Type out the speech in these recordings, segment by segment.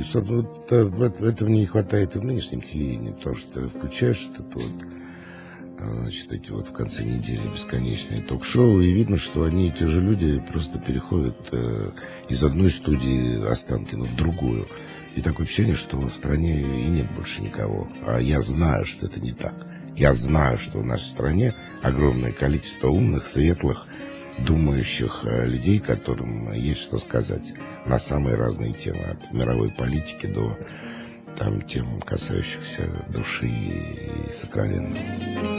И, собственно, вот, вот, этого не хватает и в нынешнем телевидении, потому что включаешь этот вот, а, значит, эти вот в конце недели бесконечные ток-шоу, и видно, что одни и те же люди просто переходят э, из одной студии Останкина в другую. И такое ощущение, что в стране и нет больше никого. А я знаю, что это не так. Я знаю, что в нашей стране огромное количество умных, светлых, думающих э, людей, которым есть что сказать на самые разные темы, от мировой политики до там, тем, касающихся души и сокровенного.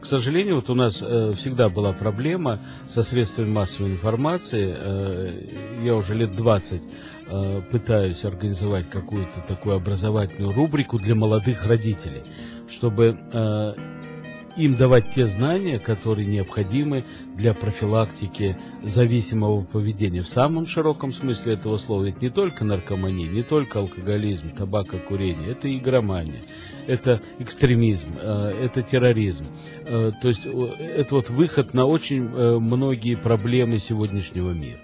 К сожалению, вот у нас э, всегда была проблема со средствами массовой информации. Э, я уже лет 20 Э, пытаюсь организовать какую-то такую образовательную рубрику для молодых родителей, чтобы э, им давать те знания, которые необходимы для профилактики зависимого поведения в самом широком смысле этого слова. Ведь не только наркомания, не только алкоголизм, табакокурение, это игромания, это экстремизм, э, это терроризм. Э, то есть это вот выход на очень многие проблемы сегодняшнего мира.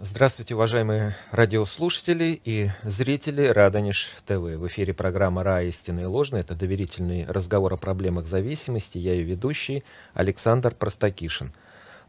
Здравствуйте, уважаемые радиослушатели и зрители Радонеж ТВ. В эфире программа «Ра. истина и ложные». Это доверительный разговор о проблемах зависимости. Я ее ведущий Александр Простакишин –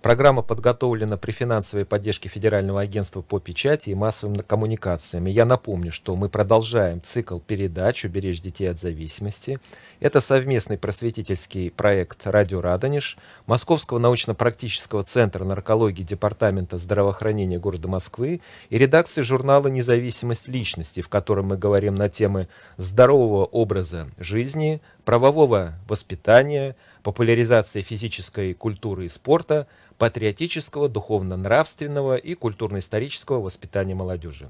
Программа подготовлена при финансовой поддержке Федерального агентства по печати и массовым коммуникациям. И я напомню, что мы продолжаем цикл передач «Уберечь детей от зависимости». Это совместный просветительский проект «Радио Радонеж», Московского научно-практического центра наркологии Департамента здравоохранения города Москвы и редакции журнала «Независимость личности», в котором мы говорим на темы здорового образа жизни, правового воспитания, популяризации физической культуры и спорта, патриотического, духовно-нравственного и культурно-исторического воспитания молодежи.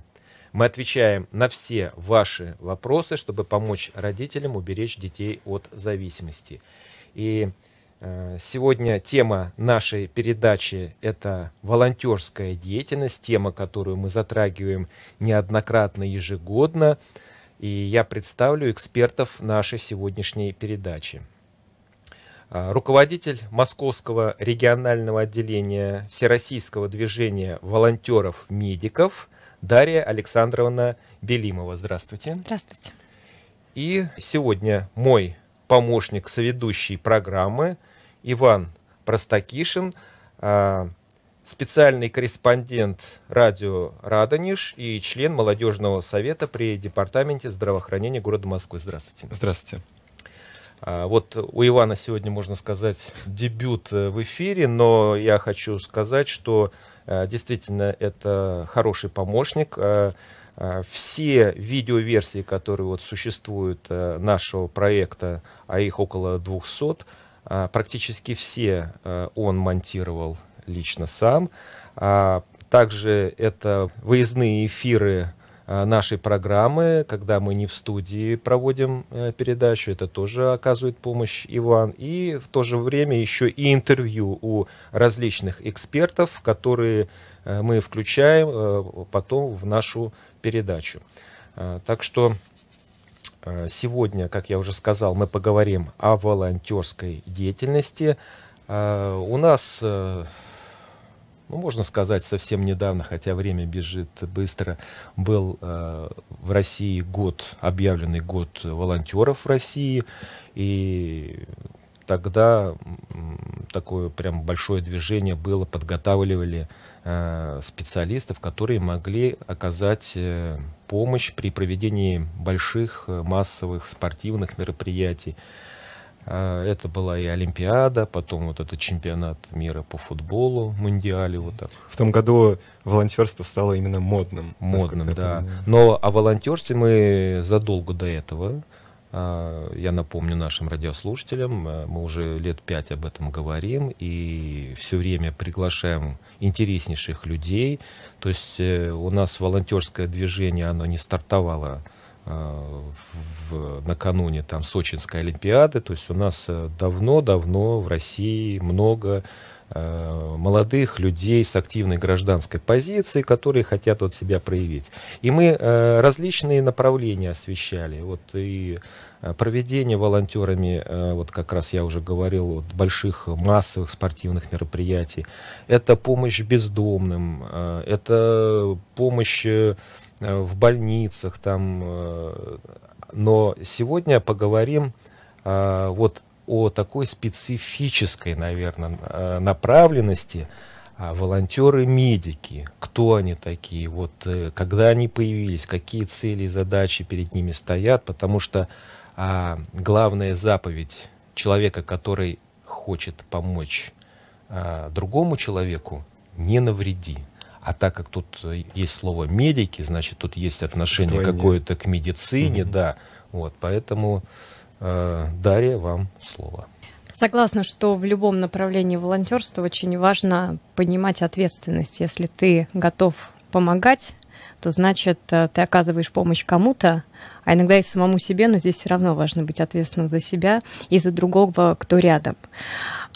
Мы отвечаем на все ваши вопросы, чтобы помочь родителям уберечь детей от зависимости. И э, Сегодня тема нашей передачи – это волонтерская деятельность, тема, которую мы затрагиваем неоднократно ежегодно и я представлю экспертов нашей сегодняшней передачи. А, руководитель Московского регионального отделения Всероссийского движения волонтеров-медиков Дарья Александровна Белимова. Здравствуйте. Здравствуйте. И сегодня мой помощник соведущей программы Иван Простакишин, а, специальный корреспондент радио «Радонеж» и член молодежного совета при Департаменте здравоохранения города Москвы. Здравствуйте. Здравствуйте. А, вот у Ивана сегодня, можно сказать, дебют э, в эфире, но я хочу сказать, что э, действительно это хороший помощник. Э, все видеоверсии, которые вот существуют нашего проекта, а их около 200, практически все он монтировал лично сам. А также это выездные эфиры а, нашей программы, когда мы не в студии проводим э, передачу, это тоже оказывает помощь Иван. И в то же время еще и интервью у различных экспертов, которые э, мы включаем э, потом в нашу передачу. А, так что сегодня, как я уже сказал, мы поговорим о волонтерской деятельности. А, у нас ну, можно сказать, совсем недавно, хотя время бежит быстро, был э, в России год, объявленный год волонтеров в России, и тогда такое прям большое движение было, подготавливали э, специалистов, которые могли оказать э, помощь при проведении больших э, массовых спортивных мероприятий. А, это была и Олимпиада, потом вот этот чемпионат мира по футболу, Мундиале вот так. В том году волонтерство стало именно модным. Модным, да. Но о волонтерстве мы задолго до этого, а, я напомню нашим радиослушателям, а, мы уже лет пять об этом говорим и все время приглашаем интереснейших людей. То есть э, у нас волонтерское движение, оно не стартовало Э, в, накануне там Сочинской Олимпиады. То есть у нас э, давно-давно в России много э, молодых людей с активной гражданской позицией, которые хотят от себя проявить. И мы различные направления освещали. Вот и проведение волонтерами, вот как раз я уже говорил, вот больших массовых спортивных мероприятий. Это помощь бездомным, это помощь Э, в больницах. Там, э, но сегодня поговорим э, вот о такой специфической, наверное, направленности а, волонтеры-медики. Кто они такие? Вот когда они появились? Какие цели и задачи перед ними стоят? Потому что а, главная заповедь человека, который хочет помочь а, другому человеку, не навреди. А так как тут э, есть слово медики, значит, тут есть отношение какое-то к медицине, угу. да. Вот, поэтому э, Дарья, вам слово. Согласна, что в любом направлении волонтерства очень важно понимать ответственность. Если ты готов помогать, то значит э, ты оказываешь помощь кому-то, а иногда и самому себе, но здесь все равно важно быть ответственным за себя и за другого, кто рядом.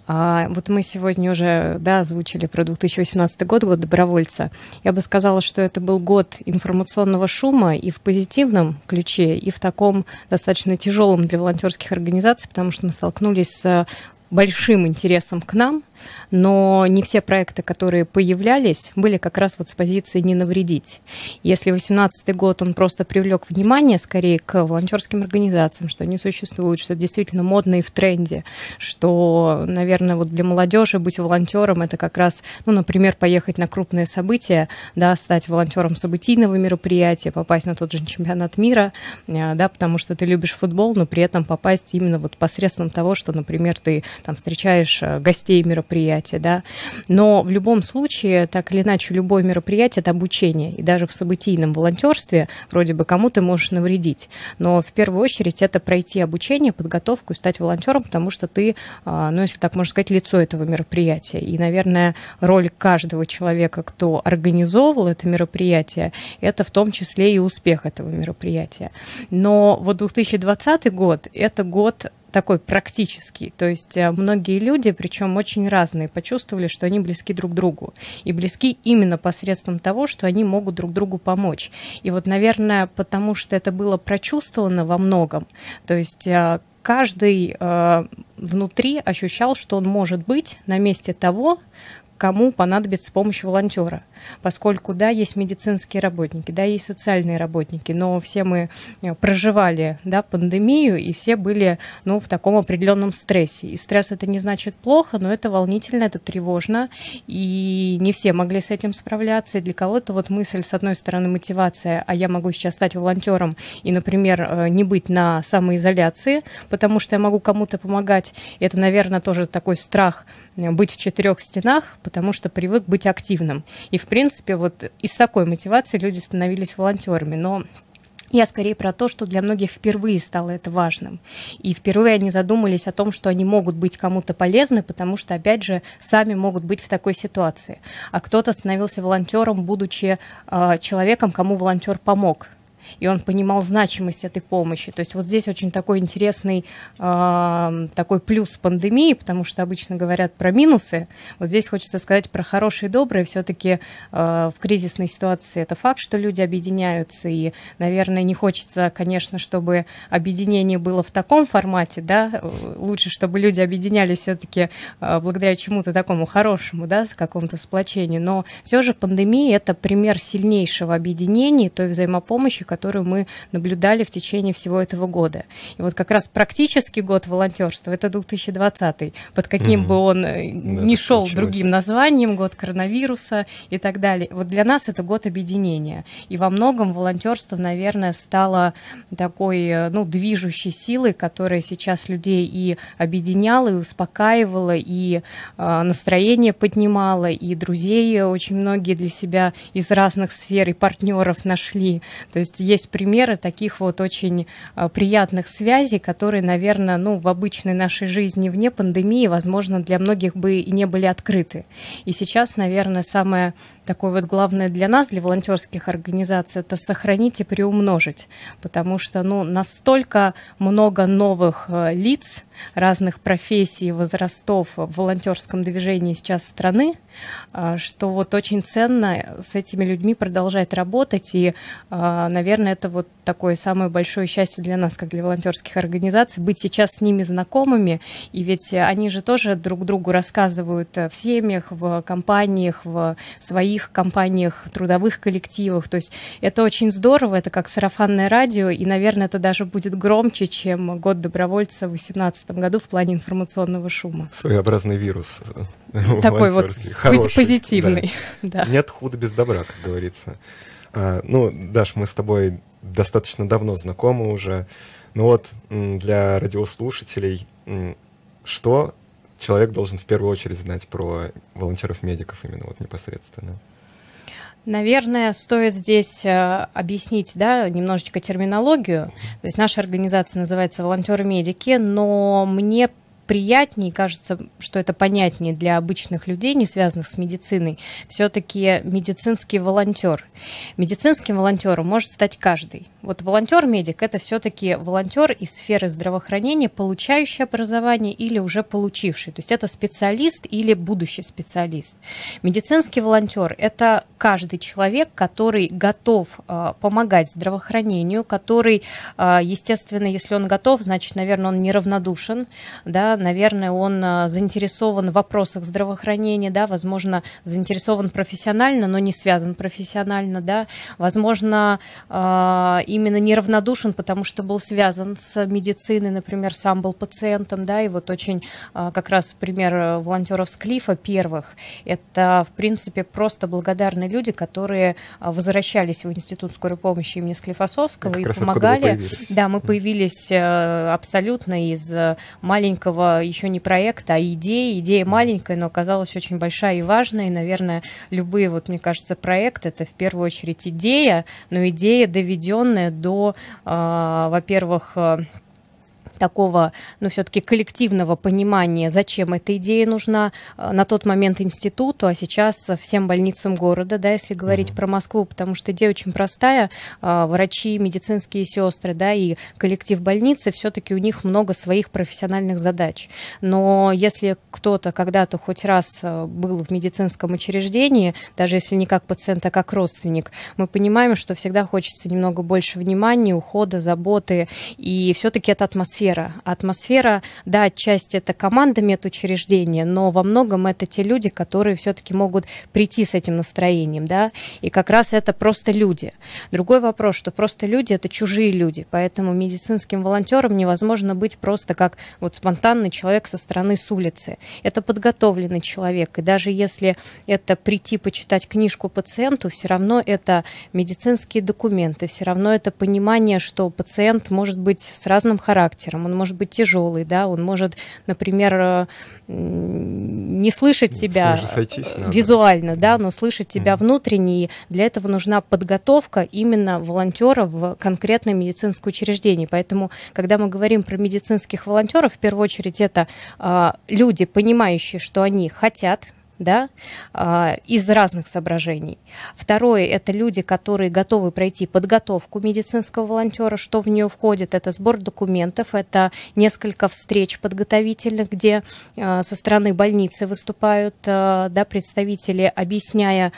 А вот мы сегодня уже да, озвучили про 2018 год, год добровольца. Я бы сказала, что это был год информационного шума и в позитивном ключе, и в таком достаточно тяжелом для волонтерских организаций, потому что мы столкнулись с большим интересом к нам, но не все проекты, которые появлялись, были как раз вот с позиции «не навредить». Если 2018 год он просто привлек внимание скорее к волонтерским организациям, что они существуют, что действительно модно и в тренде, что, наверное, вот для молодежи быть волонтером – это как раз, ну, например, поехать на крупные события, да, стать волонтером событийного мероприятия, попасть на тот же чемпионат мира, э, да, потому что ты любишь футбол, но при этом попасть именно вот посредством того, что, например, ты там встречаешь э, гостей мероприятия, мероприятие, да. Но в любом случае, так или иначе, любое мероприятие – это обучение. И даже в событийном волонтерстве вроде бы кому ты можешь навредить. Но в первую очередь это пройти обучение, подготовку и стать волонтером, потому что ты, а, ну, если так можно сказать, лицо этого мероприятия. И, наверное, роль каждого человека, кто организовывал это мероприятие, это в том числе и успех этого мероприятия. Но вот 2020 год – это год такой практический. То есть э, многие люди, причем очень разные, почувствовали, что они близки друг другу. И близки именно посредством того, что они могут друг другу помочь. И вот, наверное, потому что это было прочувствовано во многом, то есть э, каждый э, внутри ощущал, что он может быть на месте того, кому понадобится помощь волонтера поскольку, да, есть медицинские работники, да, есть социальные работники, но все мы э, проживали, да, пандемию, и все были, ну, в таком определенном стрессе. И стресс это не значит плохо, но это волнительно, это тревожно, и не все могли с этим справляться, и для кого-то вот мысль, с одной стороны, мотивация, а я могу сейчас стать волонтером и, например, э, не быть на самоизоляции, потому что я могу кому-то помогать, это, наверное, тоже такой страх э, быть в четырех стенах, потому что привык быть активным. И в принципе, вот из такой мотивации люди становились волонтерами. Но я скорее про то, что для многих впервые стало это важным. И впервые они задумались о том, что они могут быть кому-то полезны, потому что, опять же, сами могут быть в такой ситуации. А кто-то становился волонтером, будучи э, человеком, кому волонтер помог и он понимал значимость этой помощи. То есть вот здесь очень такой интересный э, такой плюс пандемии, потому что обычно говорят про минусы. Вот здесь хочется сказать про хорошие и добрые. Все-таки э, а, в кризисной ситуации это факт, что люди объединяются, и, наверное, не хочется, конечно, чтобы объединение было в таком формате, да, лучше, чтобы люди объединялись все-таки э, а, благодаря чему-то такому хорошему, да, с какому-то сплочению. Но все же пандемия — это пример сильнейшего объединения, той взаимопомощи, которая которую мы наблюдали в течение всего этого года. И вот как раз практический год волонтерства, это 2020, под каким угу. бы он э, да, ни шел случилось. другим названием, год коронавируса и так далее. Вот для нас это год объединения. И во многом волонтерство, наверное, стало такой, э, ну, движущей силой, которая сейчас людей и объединяла, и успокаивала, и э, настроение поднимала, и друзей э, очень многие для себя из разных сфер, и партнеров нашли. То есть есть примеры таких вот очень а, приятных связей, которые, наверное, ну, в обычной нашей жизни вне пандемии, возможно, для многих бы и не были открыты. И сейчас, наверное, самое такое вот главное для нас, для волонтерских организаций, это сохранить и приумножить, потому что, ну, настолько много новых а, лиц, разных профессий, возрастов в волонтерском движении сейчас страны, а, что вот очень ценно с этими людьми продолжать работать, и, а, наверное, это вот такое самое большое счастье для нас, как для волонтерских организаций, быть сейчас с ними знакомыми, и ведь они же тоже друг другу рассказывают в семьях, в компаниях, в своих компаниях, трудовых коллективах, то есть это очень здорово, это как сарафанное радио, и, наверное, это даже будет громче, чем год добровольца 18 году в плане информационного шума. Своеобразный вирус. Э, Такой вот хороший, позитивный. Да. Да. Нет худа без добра, как говорится. А, ну, Даш, мы с тобой достаточно давно знакомы уже. Ну вот, для радиослушателей, что человек должен в первую очередь знать про волонтеров-медиков именно вот непосредственно? Наверное, стоит здесь э, объяснить да, немножечко терминологию. То есть наша организация называется «Волонтеры-медики», но мне приятнее, кажется, что это понятнее для обычных людей, не связанных с медициной, все-таки медицинский волонтер. Медицинским волонтером может стать каждый. Вот волонтер-медик – это все-таки волонтер из сферы здравоохранения, получающий образование или уже получивший. То есть это специалист или будущий специалист. Медицинский волонтер – это каждый человек, который готов э, помогать здравоохранению, который, э, естественно, если он готов, значит, наверное, он неравнодушен, да, наверное, он э, заинтересован в вопросах здравоохранения, да, возможно, заинтересован профессионально, но не связан профессионально, да, возможно, э, именно неравнодушен, потому что был связан с медициной, например, сам был пациентом, да, и вот очень э, как раз пример волонтеров с Клифа первых, это, в принципе, просто благодарные люди, которые возвращались в Институт скорой помощи имени Склифосовского и помогали. Да, мы появились абсолютно из маленького еще не проект, а идея. Идея маленькая, но оказалась очень большая и важная. И, наверное, любые, вот мне кажется, проект это в первую очередь идея, но идея, доведенная до, а, во-первых, э, такого, ну, все-таки коллективного понимания, зачем эта идея нужна э, на тот момент институту, а сейчас всем больницам города, да, если говорить про Москву, потому что идея очень простая, а, врачи, медицинские сестры, да, и коллектив больницы, все-таки у них много своих профессиональных задач. Но если кто-то когда-то хоть раз э, был в медицинском учреждении, даже если не как пациент, а как родственник, мы понимаем, что всегда хочется немного больше внимания, ухода, заботы, и все-таки эта атмосфера атмосфера. Атмосфера, да, часть это команда медучреждения, но во многом это те люди, которые все-таки могут прийти с этим настроением, да, и как раз это просто люди. Другой вопрос, что просто люди — это чужие люди, поэтому медицинским волонтерам невозможно быть просто как вот спонтанный человек со стороны с улицы. Это подготовленный человек, и даже если это прийти почитать книжку пациенту, все равно это медицинские документы, все равно это понимание, что пациент может быть с разным характером, там, он может быть тяжелый, да, он может, например, э, не слышать тебя сойтись, э, визуально, да, но слышать тебя mm-hmm. внутренне, и для этого нужна подготовка именно волонтера в конкретное медицинское учреждение. Поэтому, когда мы говорим про медицинских волонтеров, в первую очередь это э, люди, понимающие, что они хотят да, а, из разных соображений. Второе – это люди, которые готовы пройти подготовку медицинского волонтера, что в нее входит. Это сбор документов, это несколько встреч подготовительных, где а, со стороны больницы выступают а, да, представители, объясняя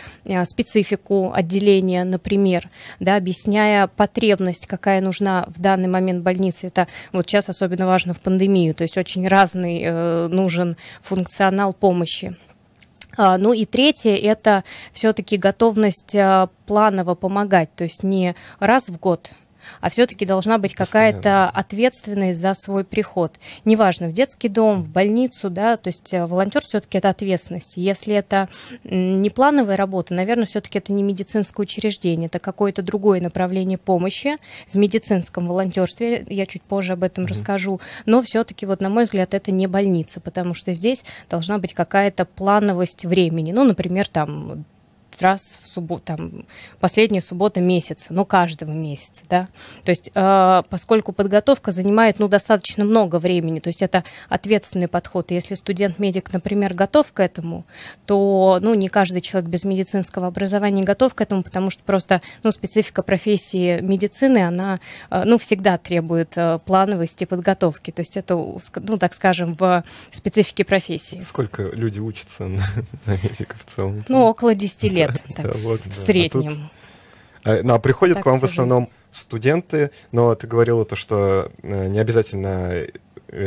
специфику отделения, например, да, объясняя потребность, какая нужна в данный момент больнице. Это вот сейчас особенно важно в пандемию, то есть очень разный э, нужен функционал помощи. А, ну и третье – это все-таки готовность а, планово помогать, то есть не раз в год а все-таки должна быть какая-то ответственность за свой приход. Неважно, в детский дом, в больницу, да, то есть э, волонтер все-таки это ответственность. Если это не плановая работа, наверное, все-таки это не медицинское учреждение, это какое-то другое направление помощи в медицинском волонтерстве. Я чуть позже об этом mm-hmm. расскажу. Но все-таки, вот на мой взгляд, это не больница, потому что здесь должна быть какая-то плановость времени. Ну, например, там раз в субботу, там, последняя суббота месяца, но ну, каждого месяца, да. То есть, э, поскольку подготовка занимает, ну, достаточно много времени, то есть это ответственный подход. И если студент-медик, например, готов к этому, то, ну, не каждый человек без медицинского образования готов к этому, потому что просто, ну, специфика профессии медицины, она, э, ну, всегда требует э, плановости подготовки. То есть это, ну, так скажем, в специфике профессии. Сколько люди учатся на, на медика в целом? Ну, около 10 лет лет так, вот, в да. А среднем. А тут... Ну, а приходят так к вам в основном жизнь. студенты, но ты говорила то, что э, не обязательно э,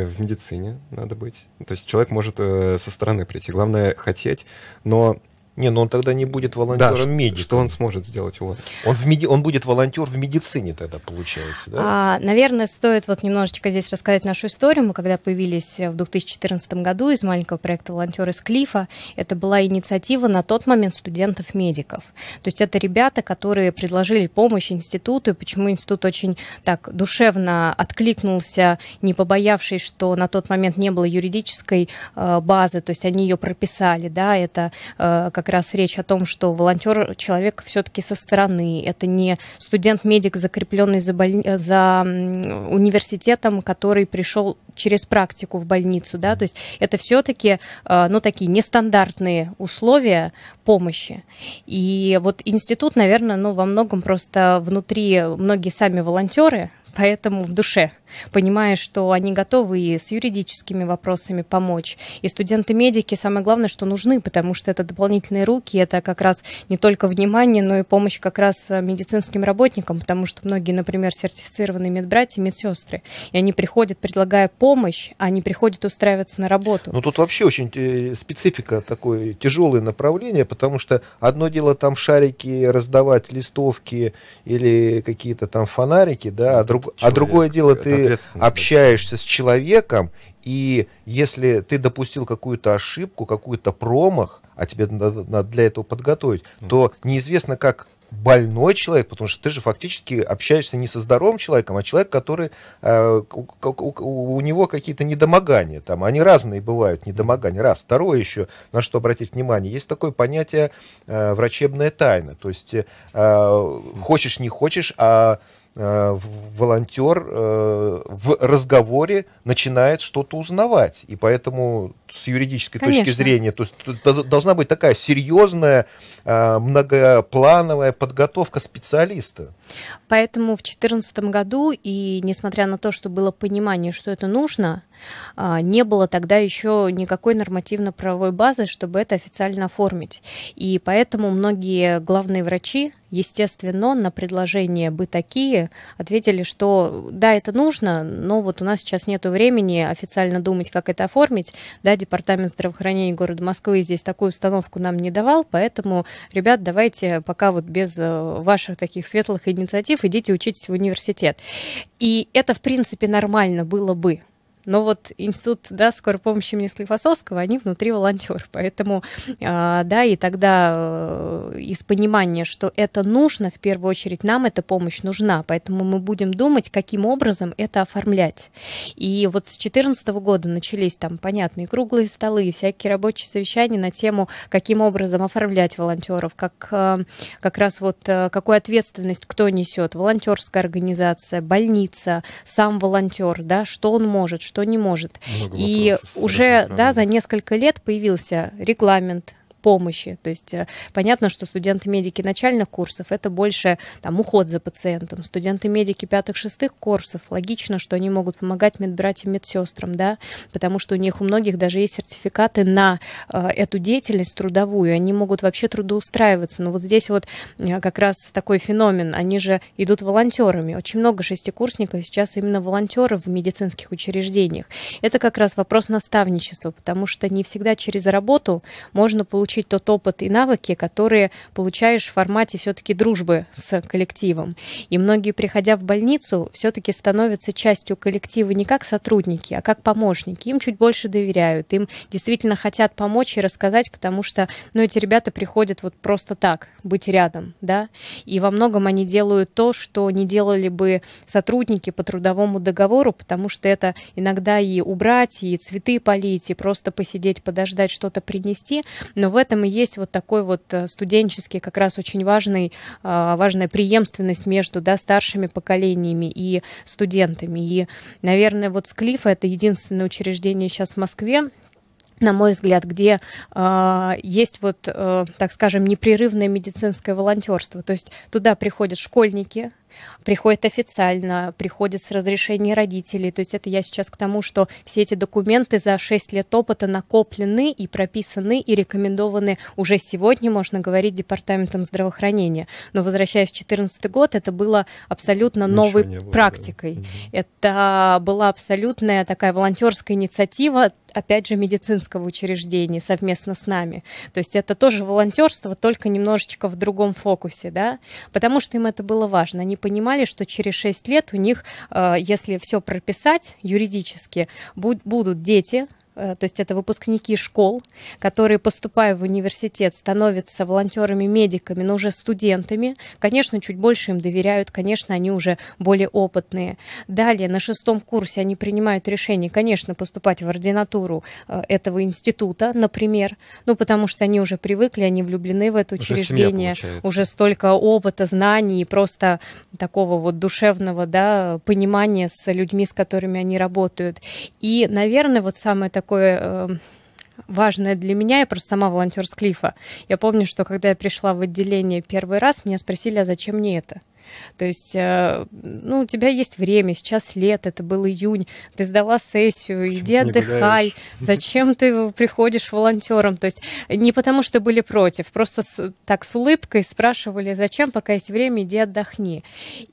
в медицине надо быть. То есть человек может э, со стороны прийти. Главное хотеть, но не, ну он тогда не будет волонтером да, медика. Что он сможет сделать? Вот. Он, в меди... он будет волонтер в медицине тогда, получается, да? А, наверное, стоит вот немножечко здесь рассказать нашу историю. Мы когда появились э, в 2014 году из маленького проекта «Волонтеры с Клифа», это была инициатива на тот момент студентов-медиков. То есть это ребята, которые предложили помощь институту, и почему институт очень так душевно откликнулся, не побоявшись, что на тот момент не было юридической э, базы, то есть они ее прописали, да, это э, как как раз речь о том, что волонтер человек все-таки со стороны. Это не студент-медик, закрепленный за, боль... за университетом, который пришел через практику в больницу, да, то есть это все-таки, э, ну, такие нестандартные условия помощи. И вот институт, наверное, ну, во многом просто внутри многие сами волонтеры, поэтому в душе понимая, что они готовы и с юридическими вопросами помочь. И студенты-медики, самое главное, что нужны, потому что это дополнительные руки, это как раз не только внимание, но и помощь как раз медицинским работникам, потому что многие, например, сертифицированные медбратья, медсестры, и они приходят, предлагая помощь, а они приходят устраиваться на работу. Ну тут вообще очень э, специфика такое тяжелое направление, потому что одно дело там шарики раздавать, листовки или какие-то там фонарики, да, а, друг, а другое дело ты общаешься с человеком, и если ты допустил какую-то ошибку, какую-то промах, а тебе надо, надо для этого подготовить, mm. то неизвестно, как больной человек, потому что ты же фактически общаешься не со здоровым человеком, а человек, который э, у, у, у него какие-то недомогания, там они разные бывают недомогания. Раз, второе еще на что обратить внимание, есть такое понятие э, врачебная тайна, то есть э, хочешь не хочешь, а Э, волонтер э, в разговоре начинает что-то узнавать. И поэтому с юридической Конечно. точки зрения. То есть должна быть такая серьезная, а, многоплановая подготовка специалиста. Поэтому в 2014 году, и несмотря на то, что было понимание, что это нужно, а, не было тогда еще никакой нормативно-правовой базы, чтобы это официально оформить. И поэтому многие главные врачи, естественно, на предложение «бы такие» ответили, что да, это нужно, но вот у нас сейчас нет времени официально думать, как это оформить, да, Департамент здравоохранения города Москвы здесь такую установку нам не давал, поэтому, ребят, давайте пока вот без э, ваших таких светлых инициатив идите учитесь в университет. И это, в принципе, нормально было бы но вот институт да, скорой помощи имени Склифосовского, они внутри волонтеры, поэтому, а, да, и тогда э, из понимания, что это нужно, в первую очередь нам эта помощь нужна, поэтому мы будем думать, каким образом это оформлять. И вот с 2014 года начались там, понятные круглые столы, и всякие рабочие совещания на тему, каким образом оформлять волонтеров, как, э, как раз вот э, какую ответственность кто несет, волонтерская организация, больница, сам волонтер, да, что он может, что что не может. Много и уже да, за несколько лет появился регламент помощи. То есть э, понятно, что студенты-медики начальных курсов это больше там, уход за пациентом. Студенты-медики пятых-шестых курсов, логично, что они могут помогать медбратьям, медсестрам, да, потому что у них у многих даже есть сертификаты на э, эту деятельность трудовую. Они могут вообще трудоустраиваться. Но вот здесь вот э, как раз такой феномен. Они же идут волонтерами. Очень много шестикурсников сейчас именно волонтеров в медицинских учреждениях. Это как раз вопрос наставничества, потому что не всегда через работу можно получить получить тот опыт и навыки, которые получаешь в формате все-таки дружбы с коллективом. И многие, приходя в больницу, все-таки становятся частью коллектива не как сотрудники, а как помощники. Им чуть больше доверяют, им действительно хотят помочь и рассказать, потому что ну, эти ребята приходят вот просто так, быть рядом, да, и во многом они делают то, что не делали бы сотрудники по трудовому договору, потому что это иногда и убрать, и цветы полить, и просто посидеть, подождать, что-то принести, но вот в этом и есть вот такой вот э, студенческий, как раз очень важный, а, важная преемственность между да, старшими поколениями и студентами. И, наверное, вот Склифа это единственное учреждение сейчас в Москве, на мой взгляд, где э, есть вот, э, так скажем, непрерывное медицинское волонтерство. То есть туда приходят школьники, приходит официально, приходит с разрешения родителей. То есть это я сейчас к тому, что все эти документы за 6 лет опыта накоплены и прописаны и рекомендованы уже сегодня, можно говорить, Департаментом здравоохранения. Но возвращаясь в 2014 год, это было абсолютно Ничего новой было, практикой. Да. Это была абсолютная такая волонтерская инициатива, опять же, медицинского учреждения совместно с нами. То есть это тоже волонтерство, только немножечко в другом фокусе, да, потому что им это было важно. Они понимали, что через 6 лет у них, э, если все прописать юридически, будут дети Э, то есть это выпускники школ, которые, поступая в университет, становятся волонтерами-медиками, но уже студентами. Конечно, чуть больше им доверяют, конечно, они уже более опытные. Далее, на шестом курсе они принимают решение, конечно, поступать в ординатуру э, этого института, например, ну, потому что они уже привыкли, они влюблены в это уже учреждение, уже столько опыта, знаний и просто такого вот душевного, да, понимания с людьми, с которыми они работают. И, наверное, вот самое такое такое эм, важное для меня. Я просто сама волонтер с Клифа. Я помню, что когда я пришла в отделение первый раз, меня спросили, а зачем мне это? То есть, э, ну, у тебя есть время, сейчас лет, это был июнь, ты сдала сессию, иди Почему отдыхай, зачем ты приходишь волонтером? То есть не потому, что были против, просто с, так с улыбкой спрашивали, зачем, пока есть время, иди отдохни.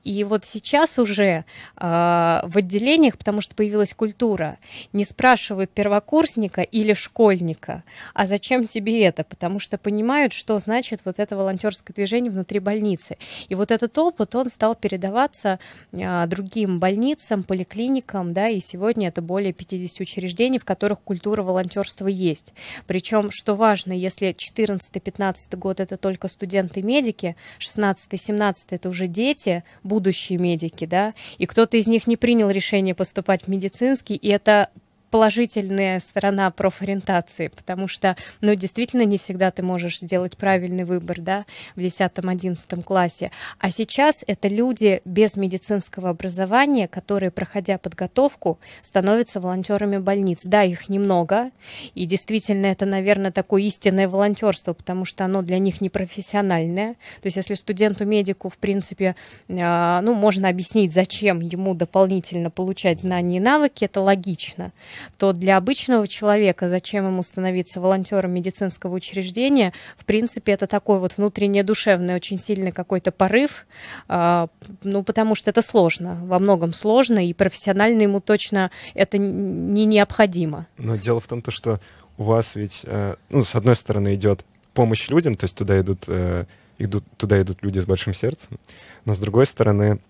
И вот сейчас уже э, в отделениях, потому что появилась культура, не спрашивают первокурсника или школьника, а зачем тебе это, потому что понимают, что значит вот это волонтерское движение внутри больницы. И вот этот опыт опыт, он стал передаваться а, другим больницам, поликлиникам, да, и сегодня это более 50 учреждений, в которых культура волонтерства есть. Причем, что важно, если 14-15 год это только студенты-медики, 16-17 это уже дети, будущие медики, да, и кто-то из них не принял решение поступать в медицинский, и это положительная сторона профориентации, потому что, ну, действительно, не всегда ты можешь сделать правильный выбор, да, в 10-11 классе. А сейчас это люди без медицинского образования, которые, проходя подготовку, становятся волонтерами больниц. Да, их немного, и действительно, это, наверное, такое истинное волонтерство, потому что оно для них не профессиональное. То есть, если студенту-медику, в принципе, а, ну, можно объяснить, зачем ему дополнительно получать знания и навыки, это логично то для обычного человека, зачем ему становиться волонтером медицинского учреждения, в принципе, это такой вот внутренне душевный, очень сильный какой-то порыв, а, ну, потому что это сложно, во многом сложно, и профессионально ему точно это не необходимо. Но дело в том, то, что у вас ведь, э, ну, с одной стороны идет помощь людям, то есть туда идут, э, идут, туда идут люди с большим сердцем, но с другой стороны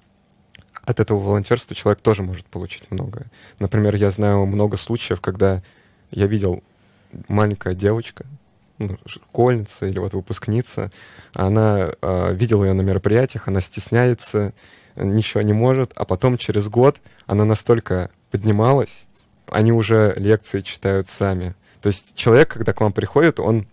от этого волонтерства человек тоже может получить многое. Например, я знаю много случаев, когда я видел маленькая девочка, ну, школьница или вот выпускница, она э, видела ее на мероприятиях, она стесняется, ничего не может, а потом через год она настолько поднималась, они уже лекции читают сами. То есть человек, когда к вам приходит, он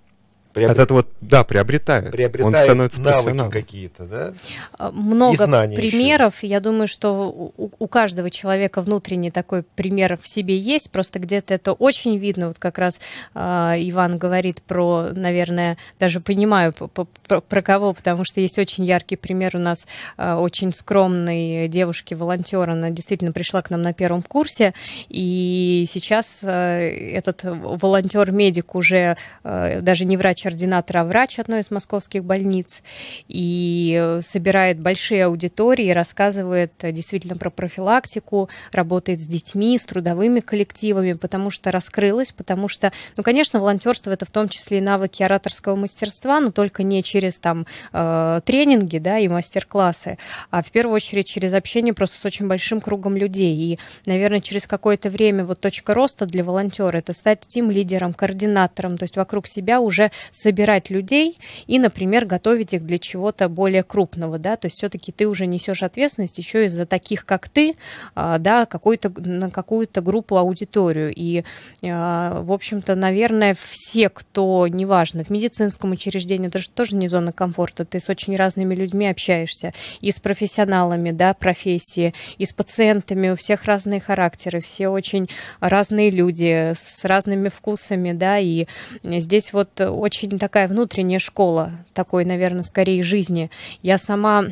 Приобрет... От этого, да, приобретает. Приобретает Он становится навыки какие-то, да? А, много примеров. Еще. Я думаю, что у, у каждого человека внутренний такой пример в себе есть. Просто где-то это очень видно. Вот как раз э, Иван говорит про, наверное, даже понимаю про, про кого, потому что есть очень яркий пример у нас э, очень скромной девушки-волонтера. Она действительно пришла к нам на первом курсе. И сейчас э, этот волонтер-медик уже э, даже не врач, врач-ординатора, врач одной из московских больниц, и э, собирает большие аудитории, рассказывает э, действительно про профилактику, работает с детьми, с трудовыми коллективами, потому что раскрылась, потому что, ну, конечно, волонтерство это в том числе и навыки ораторского мастерства, но только не через там э, тренинги, да, и мастер-классы, а в первую очередь через общение просто с очень большим кругом людей. И, наверное, через какое-то время вот точка роста для волонтера – это стать тим-лидером, координатором, то есть вокруг себя уже собирать людей и, например, готовить их для чего-то более крупного, да, то есть все-таки ты уже несешь ответственность еще из-за таких, как ты, а, да, какой-то, на какую-то группу аудиторию. И, а, в общем-то, наверное, все, кто, неважно, в медицинском учреждении, это же тоже не зона комфорта, ты с очень разными людьми общаешься, и с профессионалами, да, профессии, и с пациентами, у всех разные характеры, все очень разные люди с разными вкусами, да, и э, здесь вот очень очень такая внутренняя школа, такой, наверное, скорее жизни. Я сама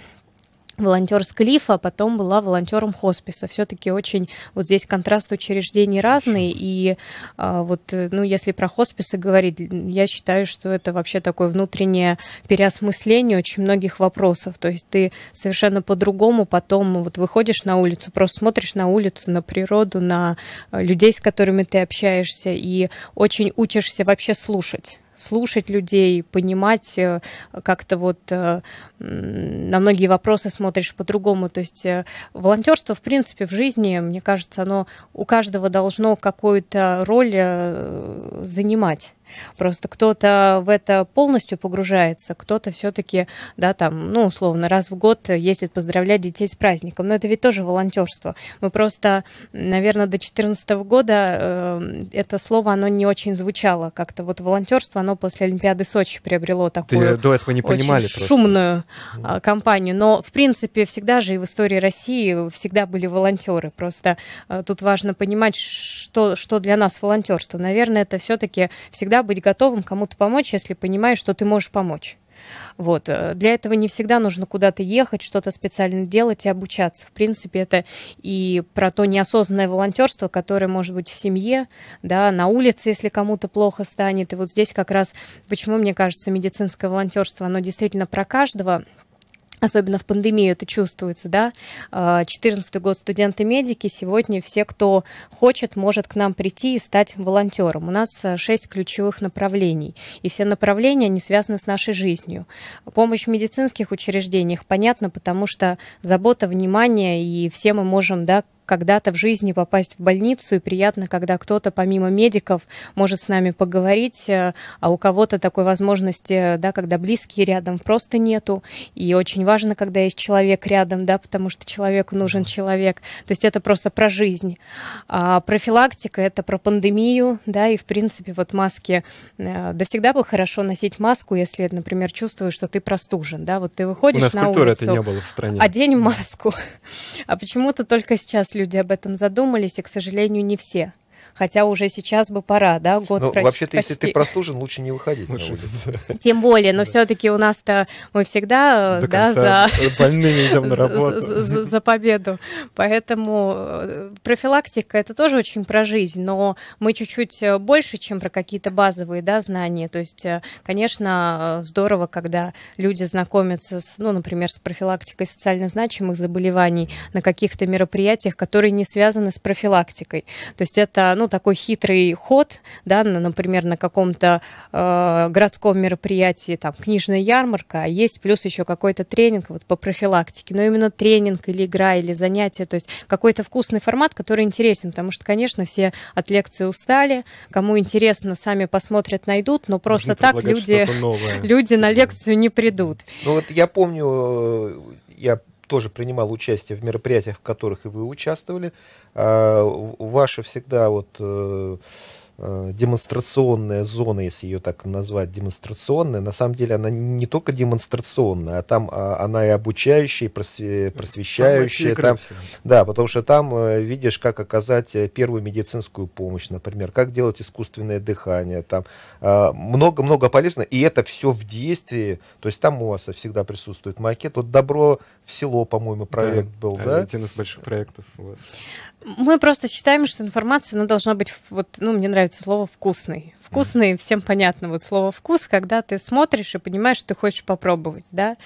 волонтер с Клифа, потом была волонтером хосписа. Все-таки очень вот здесь контраст учреждений разный, и а, вот, ну, если про хосписы говорить, я считаю, что это вообще такое внутреннее переосмысление очень многих вопросов. То есть ты совершенно по-другому потом вот выходишь на улицу, просто смотришь на улицу, на природу, на а, людей, с которыми ты общаешься, и очень учишься вообще слушать слушать людей, понимать э, как-то вот э, на многие вопросы смотришь по-другому. То есть э, волонтерство, в принципе, в жизни, мне кажется, оно у каждого должно какую-то роль занимать. Просто кто-то в это полностью погружается, кто-то все-таки, да, там, ну, условно, раз в год ездит поздравлять детей с праздником. Но это ведь тоже волонтерство. Мы просто, наверное, до 2014 года э, это слово, оно не очень звучало как-то. Вот волонтерство, оно после Олимпиады Сочи приобрело э, такую... Ты до этого не понимали очень шумную просто. А, компанию. Но, в принципе, всегда же и в истории России всегда были волонтеры. Просто э, тут важно понимать, что, что для нас волонтерство. Наверное, это все-таки всегда всегда быть готовым кому-то помочь, если понимаешь, что ты можешь помочь. Вот. Э, для этого не всегда нужно куда-то ехать, что-то специально делать и обучаться. В принципе, это и про то неосознанное волонтерство, которое может быть в семье, да, на улице, если кому-то плохо станет. И вот здесь как раз, почему, мне кажется, медицинское волонтерство, оно действительно про каждого, особенно в пандемию это чувствуется, да, 14 а, год студенты-медики, сегодня все, кто хочет, может к нам прийти и стать волонтером. У нас 6 а, ключевых направлений, и все направления, они связаны с нашей жизнью. Помощь в медицинских учреждениях, понятно, потому что забота, внимание, и все мы можем, да, когда-то в жизни попасть в больницу, и приятно, когда кто-то помимо медиков может с нами поговорить, э, а у кого-то такой возможности, э, да, когда близкие рядом просто нету, и очень важно, когда есть человек рядом, да, потому что человеку нужен человек. То есть это просто про жизнь. А профилактика — это про пандемию, да, и в принципе вот маски, э, да всегда бы хорошо носить маску, если, например, чувствуешь, что ты простужен, да, вот ты выходишь на улицу, это не было в стране. одень маску, а почему-то только сейчас люди об этом задумались, и, к сожалению, не все хотя уже сейчас бы пора, да, год ну, Вообще-то, почти. если ты прослужен, лучше не выходить лучше. на улицу. Тем более, но все-таки у нас-то мы всегда да, за... больными идем на работу. За, за, за победу. Поэтому э, профилактика — это тоже очень про жизнь, но мы чуть-чуть э, больше, чем про какие-то базовые да, знания. То есть, э, конечно, здорово, когда люди знакомятся, с, ну, например, с профилактикой социально значимых заболеваний на каких-то мероприятиях, которые не связаны с профилактикой. То есть это, ну, такой хитрый ход, да, например, на каком-то э, городском мероприятии, там, книжная ярмарка, а есть плюс еще какой-то тренинг вот по профилактике, но именно тренинг или игра, или занятие, то есть какой-то вкусный формат, который интересен, потому что, конечно, все от лекции устали, кому интересно, сами посмотрят, найдут, но просто так люди, люди на лекцию не придут. Ну вот я помню, э, я тоже принимал участие в мероприятиях, в которых и вы участвовали. А, ваша всегда вот э, Э, демонстрационная зона, если ее так назвать, демонстрационная, на самом деле она не только демонстрационная, а там а, она и обучающая, и просвещающая. Там, да, потому что там э, видишь, как оказать э, первую медицинскую помощь, например, как делать искусственное дыхание, там много-много полезно, и это все в действии, то есть там у вас всегда присутствует макет, вот «Добро в село», по-моему, проект да, был, а, да? один из больших проектов. Вот. Мы просто считаем, что информация, она должна быть, вот, ну, мне нравится нравится слово «вкусный» вкусные всем понятно вот слово вкус, когда ты смотришь и понимаешь, что ты хочешь попробовать, да.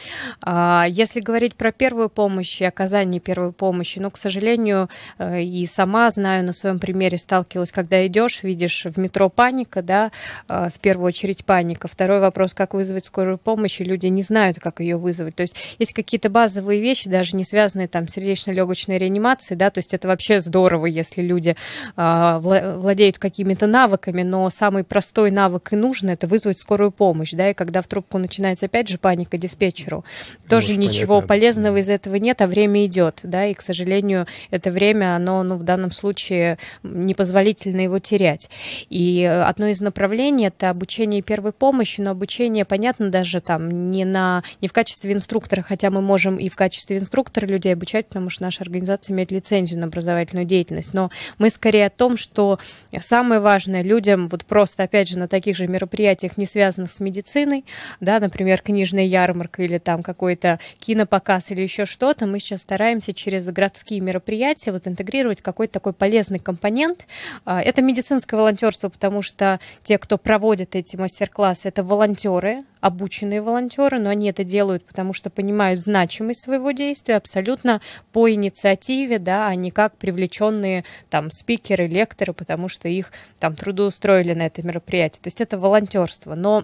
А, если говорить про первую помощь и оказание первой помощи, ну, к сожалению, э, и сама знаю, на своем примере сталкивалась, когда идешь, видишь в метро паника, да, э, в первую очередь паника. Второй вопрос, как вызвать скорую помощь, и люди не знают, как ее вызвать. То есть есть какие-то базовые вещи, даже не связанные там с сердечно-легочной реанимацией, да, то есть это вообще здорово, если люди э, владеют какими-то навыками, но самый простой навык и нужно это вызвать скорую помощь, да, и когда в трубку начинается опять же паника диспетчеру, тоже ну, ничего понятно, полезного из этого нет, а время идет, да, и, к сожалению, это время, оно, ну, в данном случае непозволительно его терять. И э, одно из направлений — это обучение первой помощи, но обучение, понятно, даже там не, на, не в качестве инструктора, хотя мы можем и в качестве инструктора людей обучать, потому что наша организация имеет лицензию на образовательную деятельность, но мы скорее о том, что самое важное людям вот просто опять же, на таких же мероприятиях, не связанных с медициной, да, например, книжная ярмарка или там какой-то кинопоказ или еще что-то, мы сейчас стараемся через городские мероприятия вот интегрировать какой-то такой полезный компонент. А, это медицинское волонтерство, потому что те, кто проводит эти мастер-классы, это волонтеры, обученные волонтеры, но они это делают, потому что понимают значимость своего действия абсолютно по инициативе, да, а не как привлеченные там спикеры, лекторы, потому что их там трудоустроили на это мероприятие мероприятий. То есть это волонтерство. Но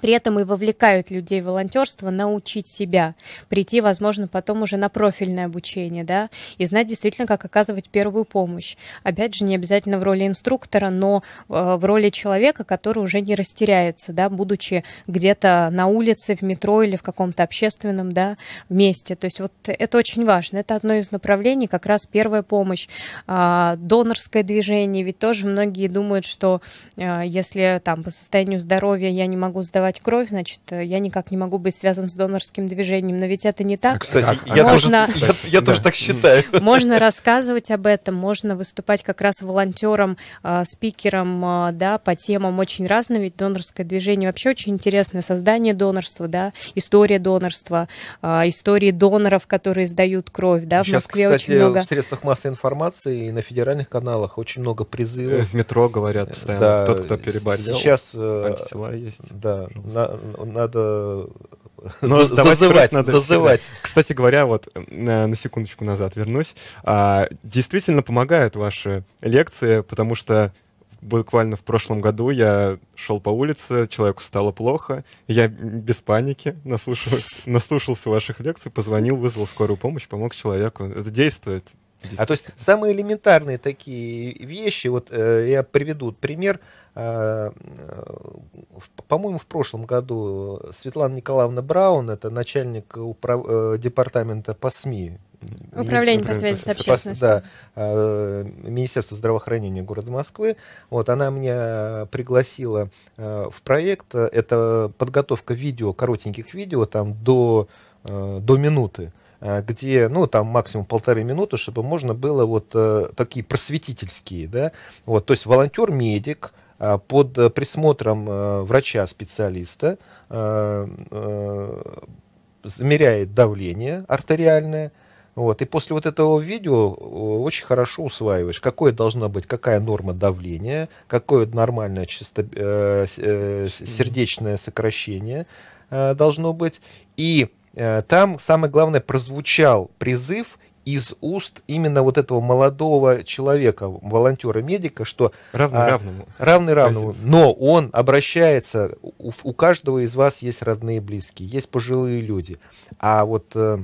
при этом и вовлекают людей в волонтерство, научить себя, прийти, возможно, потом уже на профильное обучение, да, и знать действительно, как оказывать первую помощь. Опять же, не обязательно в роли инструктора, но э, в роли человека, который уже не растеряется, да, будучи где-то на улице, в метро или в каком-то общественном, да, месте. То есть вот это очень важно. Это одно из направлений, как раз первая помощь, а, донорское движение, ведь тоже многие думают, что э, если там по состоянию здоровья я не могу сдавать сдавать кровь, значит, э, я никак не могу быть связан с донорским движением. Но ведь это не так. А, кстати, а, я, можно, тоже, я, я да. тоже так считаю. Можно рассказывать об этом, можно выступать как раз волонтером, э, спикером, э, да, по темам очень разным, ведь донорское движение вообще очень интересное. Создание донорства, да, история донорства, э, истории доноров, которые сдают кровь, да, Сейчас, в Москве кстати, очень много. в средствах массовой информации и на федеральных каналах очень много призывов. Э, в метро говорят э, постоянно, да, тот, кто переболел, сейчас, антитела есть. Да, пожалуйста. надо но зазывать, надо... зазывать. Кстати говоря, вот на, на секундочку назад вернусь. А, действительно помогают ваши лекции, потому что буквально в прошлом году я шел по улице, человеку стало плохо, я без паники наслушался, наслушался ваших лекций, позвонил, вызвал скорую помощь, помог человеку. Это действует. А то есть самые элементарные такие вещи, вот э, я приведу пример, э, э по-моему, в прошлом году Светлана Николаевна Браун, это начальник управ... э, департамента по СМИ Управление по связи с общественностью. Да, э, Министерство здравоохранения города Москвы. Вот, она меня пригласила э, в проект. Это подготовка видео, коротеньких видео, там до, до минуты Э, где, ну, там максимум полторы минуты, чтобы можно было вот э, такие просветительские, да, вот, то есть волонтер-медик, э, под присмотром врача-специалиста замеряет давление артериальное. Вот. И после вот этого видео очень хорошо усваиваешь, какое должно быть, какая норма давления, какое нормальное чисто, э, э, сердечное сокращение э, должно быть. И Э, там самое главное прозвучал призыв из уст именно вот этого молодого человека, волонтера-медика, что равный а, равному. Равный равному. Но он обращается, у, у каждого из вас есть родные близкие, есть пожилые люди. А вот э,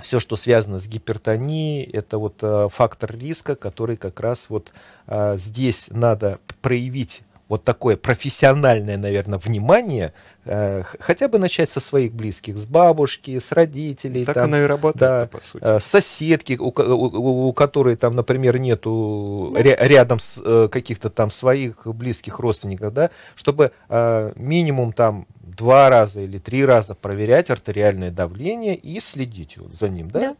все, что связано с гипертонией, это вот э, фактор риска, который как раз вот э, здесь надо проявить вот такое профессиональное, наверное, внимание, э, хотя бы начать со своих близких, с бабушки, с родителей. Так там, она и работает, да, по сути. Э, соседки, у, у, у которой там, например, нету ря рядом с, э, каких-то там своих близких родственников, да, чтобы минимум там два раза или три раза проверять артериальное давление и следить за ним, да? да.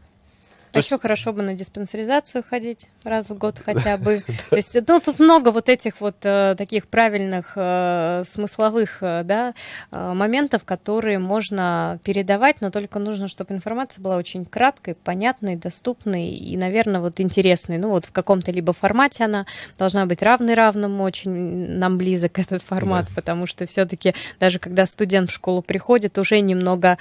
А есть... хорошо бы на диспансеризацию ходить раз в год хотя бы. То есть, ну, тут много вот этих вот э, таких правильных э, смысловых, э, да, э, моментов, которые можно передавать, но только нужно, чтобы информация была очень краткой, понятной, доступной и, наверное, вот интересной. Ну, вот в каком-то либо формате она должна быть равной равному, очень нам близок этот формат, да. потому что все-таки даже когда студент в школу приходит, уже немного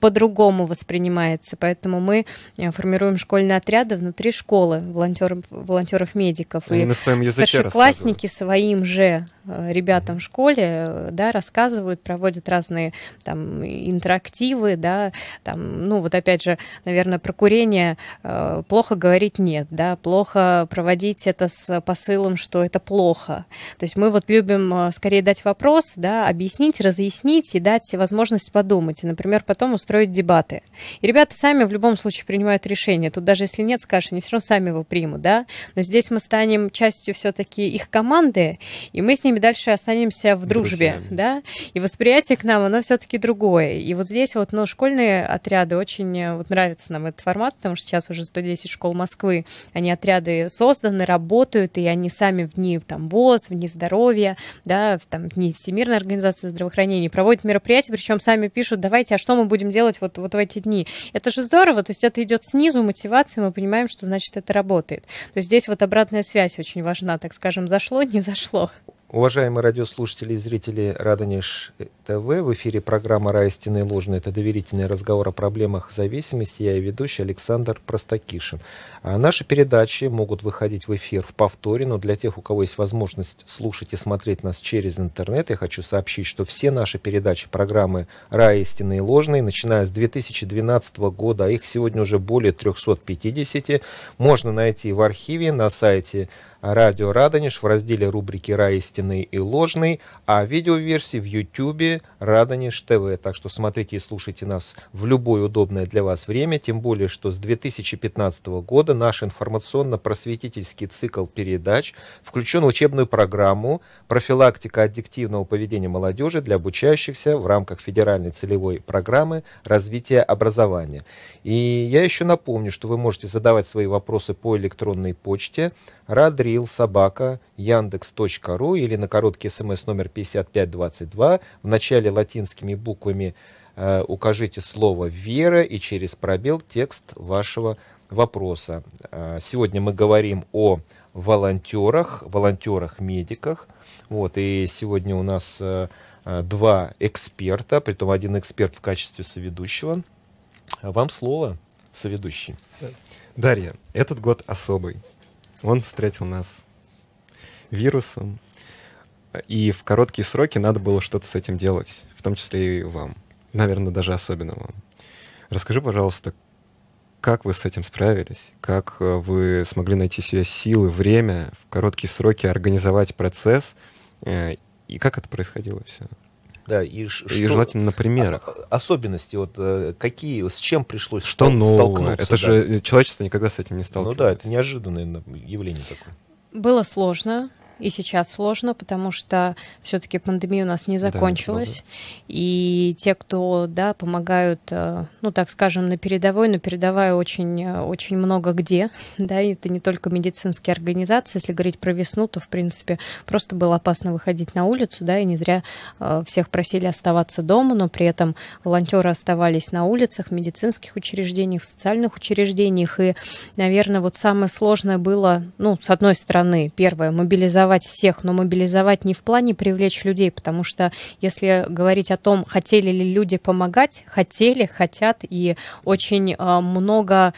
по-другому воспринимается, поэтому мы э, формируем формируем школьные отряды внутри школы волонтеров, волонтеров-медиков. и на своем языке Старшеклассники своим же э, ребятам в школе, э, да, рассказывают, проводят разные там интерактивы, да, там, ну вот опять же, наверное, про курение э, плохо говорить нет, да, плохо проводить это с посылом, что это плохо. То есть мы вот любим э, скорее дать вопрос, да, объяснить, разъяснить и дать возможность подумать, и, например, потом устроить дебаты. И ребята сами в любом случае принимают решение, решение. Тут даже если нет скажешь, они все равно сами его примут, да? Но здесь мы станем частью все-таки их команды, и мы с ними дальше останемся в дружбе, Друзьями. да? И восприятие к нам, оно все-таки другое. И вот здесь вот, ну, школьные отряды очень э, вот нравится нам этот формат, потому что сейчас уже 110 школ Москвы, они отряды созданы, работают, и они сами в дни там ВОЗ, в дни здоровья, да, в, там в дни Всемирной организации здравоохранения проводят мероприятия, причем сами пишут, давайте, а что мы будем делать вот, вот в эти дни? Это же здорово, то есть это идет снизу, базовую мотивацию мы понимаем, что значит это работает. То есть здесь вот обратная связь очень важна, так скажем, зашло, не зашло. Уважаемые радиослушатели и зрители Радонеж ТВ, в эфире программа «Рай, и ложны». Это доверительный разговор о проблемах зависимости. Я и ведущий Александр Простакишин. А наши передачи могут выходить в эфир в повторе, но для тех, у кого есть возможность слушать и смотреть нас через интернет, я хочу сообщить, что все наши передачи программы «Рай, и ложные», начиная с 2012 года, а их сегодня уже более 350, можно найти в архиве на сайте Радио Радонеж в разделе рубрики «Рай истинный и ложный», а видеоверсии в YouTube «Радонеж ТВ». Так что смотрите и слушайте нас в любое удобное для вас время, тем более, что с 2015 года наш информационно-просветительский цикл передач включен в учебную программу «Профилактика аддиктивного поведения молодежи для обучающихся в рамках федеральной целевой программы развития образования». И я еще напомню, что вы можете задавать свои вопросы по электронной почте «Радрис» mail собака яндекс.ру или на короткий смс номер 5522 в начале латинскими буквами э, укажите слово «Вера» и через пробел текст вашего вопроса. Э, сегодня мы говорим о волонтерах, волонтерах-медиках. Вот, и сегодня у нас э, э два эксперта, притом один эксперт в качестве соведущего. Вам слово, соведущий. Дарья, этот год особый. Он встретил нас вирусом, и в короткие сроки надо было что-то с этим делать, в том числе и вам. Наверное, даже особенно вам. Расскажи, пожалуйста, как вы с этим справились? Как э, вы смогли найти себе силы, время, в короткие сроки организовать процесс? Э, и как это происходило все? Да, и, и что, желательно на примерах. Особенности, вот э, какие, с чем пришлось что стол- нового? Это да. же человечество никогда с этим не сталкивалось. Ну да, это неожиданное явление такое. Было сложно, и сейчас сложно, потому что все-таки пандемия у нас не закончилась. Да, и те, кто да, помогают, э, ну так скажем, на передовой, но передовой очень, э, очень много где, да, и это не только медицинские организации. Если говорить про весну, то, в принципе, просто было опасно выходить на улицу, да, и не зря э, всех просили оставаться дома, но при этом волонтеры оставались на улицах, в медицинских учреждениях, в социальных учреждениях. И, наверное, вот самое сложное было, ну, с одной стороны, первое, мобилизовать мобилизовать всех, но мобилизовать не в плане привлечь людей, потому что если говорить о том, хотели ли люди помогать, хотели, хотят, и очень а, много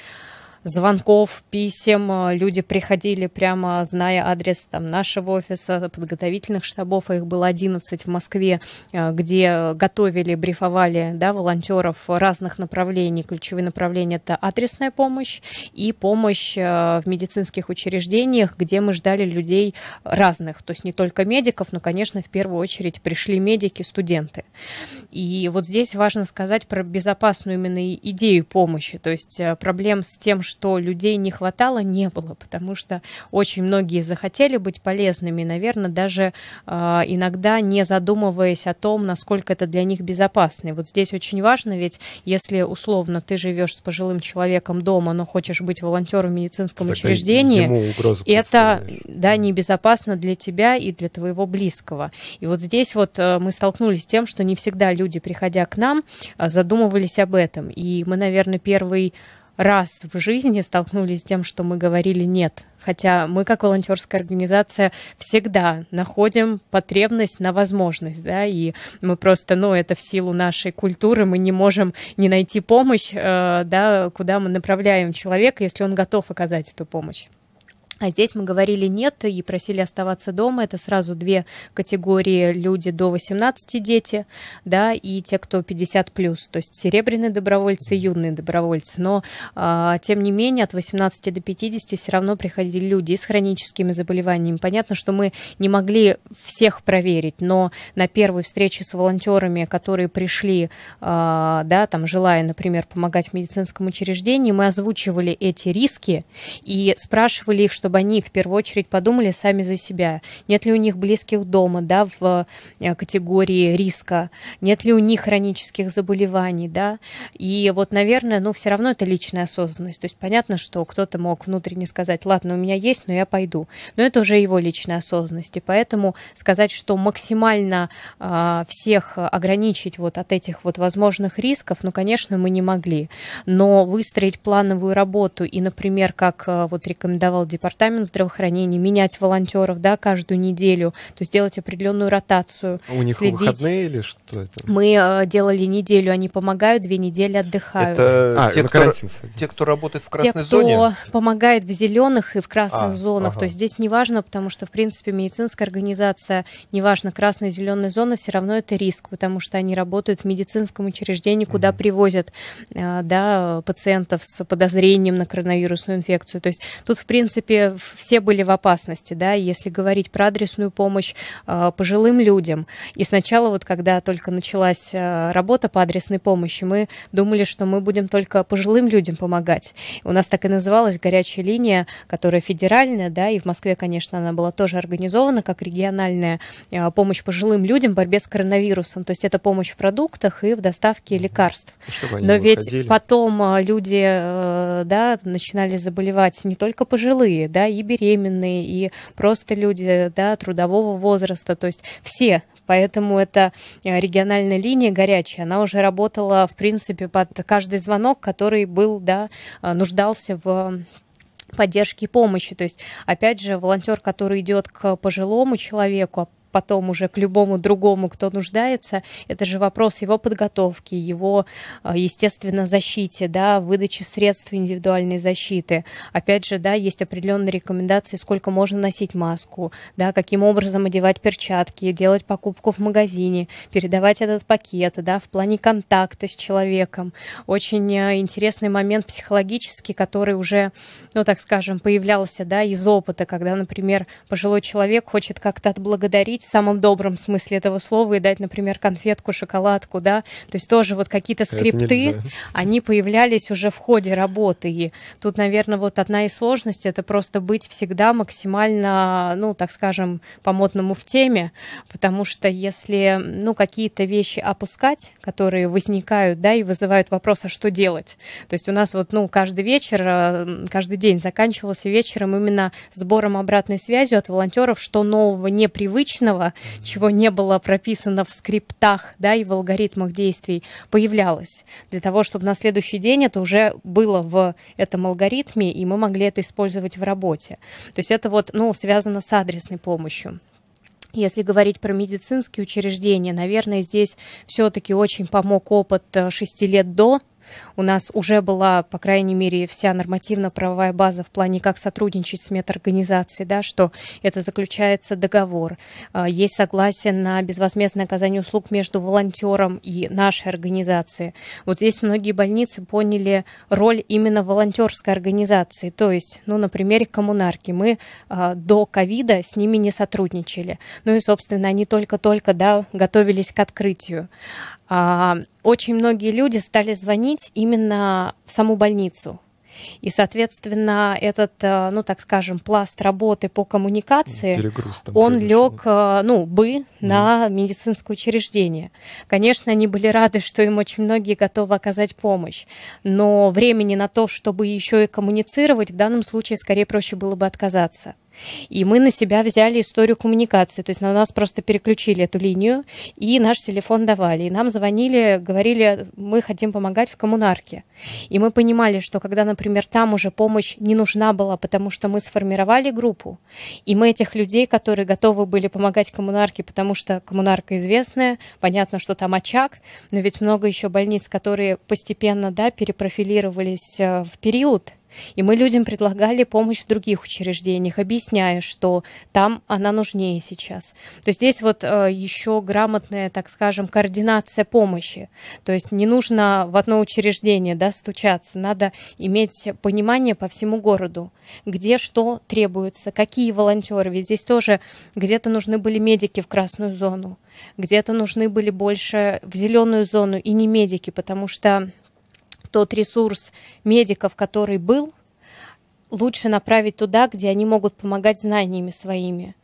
звонков, писем. Э, люди приходили прямо, зная адрес там, нашего офиса, подготовительных штабов, их было 11 в Москве, э, где готовили, брифовали да, волонтеров разных направлений. Ключевые направления – это адресная помощь и помощь э, в медицинских учреждениях, где мы ждали людей разных. То есть не только медиков, но, конечно, в первую очередь пришли медики, студенты. И вот здесь важно сказать про безопасную именно идею помощи. То есть проблем с тем, что что людей не хватало, не было, потому что очень многие захотели быть полезными, наверное, даже э, иногда не задумываясь о том, насколько это для них безопасно. И вот здесь очень важно, ведь если условно ты живешь с пожилым человеком дома, но хочешь быть волонтером в медицинском Тогда учреждении, это да, небезопасно для тебя и для твоего близкого. И вот здесь вот э, мы столкнулись с тем, что не всегда люди, приходя к нам, э, задумывались об этом. И мы, наверное, первый раз в жизни столкнулись с тем, что мы говорили «нет». Хотя мы, как волонтерская организация, всегда находим потребность на возможность, да, и мы просто, ну, это в силу нашей культуры, мы не можем не найти помощь, э, да, куда мы направляем человека, если он готов оказать эту помощь. А здесь мы говорили нет и просили оставаться дома. Это сразу две категории люди до 18 дети, да, и те, кто 50 плюс, то есть серебряные добровольцы юные добровольцы. Но а, тем не менее от 18 до 50 все равно приходили люди с хроническими заболеваниями. Понятно, что мы не могли всех проверить, но на первой встрече с волонтерами, которые пришли, а, да, там желая, например, помогать в медицинском учреждении, мы озвучивали эти риски и спрашивали их, что чтобы они в первую очередь подумали сами за себя. Нет ли у них близких дома, да, в э, категории риска? Нет ли у них хронических заболеваний, да? И вот, наверное, ну, все равно это личная осознанность. То есть понятно, что кто-то мог внутренне сказать, ладно, у меня есть, но я пойду. Но это уже его личная осознанность. И поэтому сказать, что максимально э, всех ограничить вот от этих вот возможных рисков, ну, конечно, мы не могли. Но выстроить плановую работу и, например, как э, вот рекомендовал департамент департамент здравоохранения, менять волонтеров, да, каждую неделю, то есть делать определенную ротацию. А у них следить. выходные или что это? Мы э, делали неделю, они помогают, две недели отдыхают. Это а, те, кто, те, кто работает в красной те, зоне? Те, кто помогает в зеленых и в красных а, зонах, ага. то есть здесь не важно, потому что, в принципе, медицинская организация, неважно, красная, зеленая зона, все равно это риск, потому что они работают в медицинском учреждении, куда угу. привозят э, да, пациентов с подозрением на коронавирусную инфекцию. То есть тут, в принципе, все были в опасности, да, если говорить про адресную помощь э, пожилым людям. И сначала вот когда только началась э, работа по адресной помощи, мы думали, что мы будем только пожилым людям помогать. У нас так и называлась горячая линия, которая федеральная, да, и в Москве, конечно, она была тоже организована как региональная э, помощь пожилым людям в борьбе с коронавирусом. То есть это помощь в продуктах и в доставке лекарств. Но ведь выходили. потом люди, э, да, начинали заболевать не только пожилые, да, да, и беременные, и просто люди, да, трудового возраста, то есть все поэтому эта э, региональная линия горячая, она уже работала, в принципе, под каждый звонок, который был, да, э, нуждался в э, поддержки и помощи. То есть, опять же, волонтер, который идет к пожилому человеку, а потом уже к любому другому, кто нуждается, это же вопрос его подготовки, его, э, естественно, защите, да, выдачи средств индивидуальной защиты. Опять же, да, есть определенные рекомендации, сколько можно носить маску, да, каким образом одевать перчатки, делать покупку в магазине, передавать этот пакет, да, в плане контакта с человеком. Очень э, интересный момент психологический, который уже, ну, так скажем, появлялся, да, из опыта, когда, например, пожилой человек хочет как-то отблагодарить самом добром смысле этого слова и дать, например, конфетку, шоколадку, да, то есть тоже вот какие-то скрипты, они появлялись уже в ходе работы. И тут, наверное, вот одна из сложностей — это просто быть всегда максимально, ну, так скажем, по-модному в теме, потому что если, ну, какие-то вещи опускать, которые возникают, да, и вызывают вопрос, а что делать? То есть у нас вот, ну, каждый вечер, э, каждый день заканчивался вечером именно сбором обратной связи от волонтеров, что нового непривычно, непонятного, чего не было прописано в скриптах да, и в алгоритмах действий, появлялось. Для того, чтобы на следующий день это уже было в этом алгоритме, и мы могли это использовать в работе. То есть это вот, ну, связано с адресной помощью. Если говорить про медицинские учреждения, наверное, здесь все-таки очень помог опыт 6 э, лет до у нас уже была, по крайней мере, вся нормативно-правовая база в плане, как сотрудничать с медорганизацией, да, что это заключается договор, а, есть согласие на безвозмездное оказание услуг между волонтером и нашей организацией. Вот здесь многие больницы поняли роль именно волонтерской организации, то есть, ну, на примере коммунарки мы а, до ковида с ними не сотрудничали. Ну и, собственно, они только-только, да, готовились к открытию. А, очень многие люди стали звонить обвинить именно в саму больницу. И, соответственно, этот, э, ну, так скажем, пласт работы по коммуникации, там он лег, э, ну, бы на mm. медицинское учреждение. Конечно, они были рады, что им очень многие готовы оказать помощь, но времени на то, чтобы еще и коммуницировать, в данном случае скорее проще было бы отказаться. И мы на себя взяли историю коммуникации, то есть на нас просто переключили эту линию и наш телефон давали. И нам звонили, говорили, мы хотим помогать в коммунарке. И мы понимали, что когда, например, там уже помощь не нужна была, потому что мы сформировали группу, и мы этих людей, которые готовы были помогать коммунарке, потому что коммунарка известная, понятно, что там очаг, но ведь много еще больниц, которые постепенно да, перепрофилировались э, в период, и мы людям предлагали помощь в других учреждениях, объясняя, что там она нужнее сейчас. То есть здесь вот э, еще грамотная, так скажем, координация помощи. То есть не нужно в одно учреждение да, стучаться, надо иметь понимание по всему городу, где что требуется, какие волонтеры. Ведь здесь тоже где-то нужны были медики в красную зону, где-то нужны были больше в зеленую зону и не медики, потому что тот ресурс медиков, который был, лучше направить туда, где они могут помогать знаниями своими.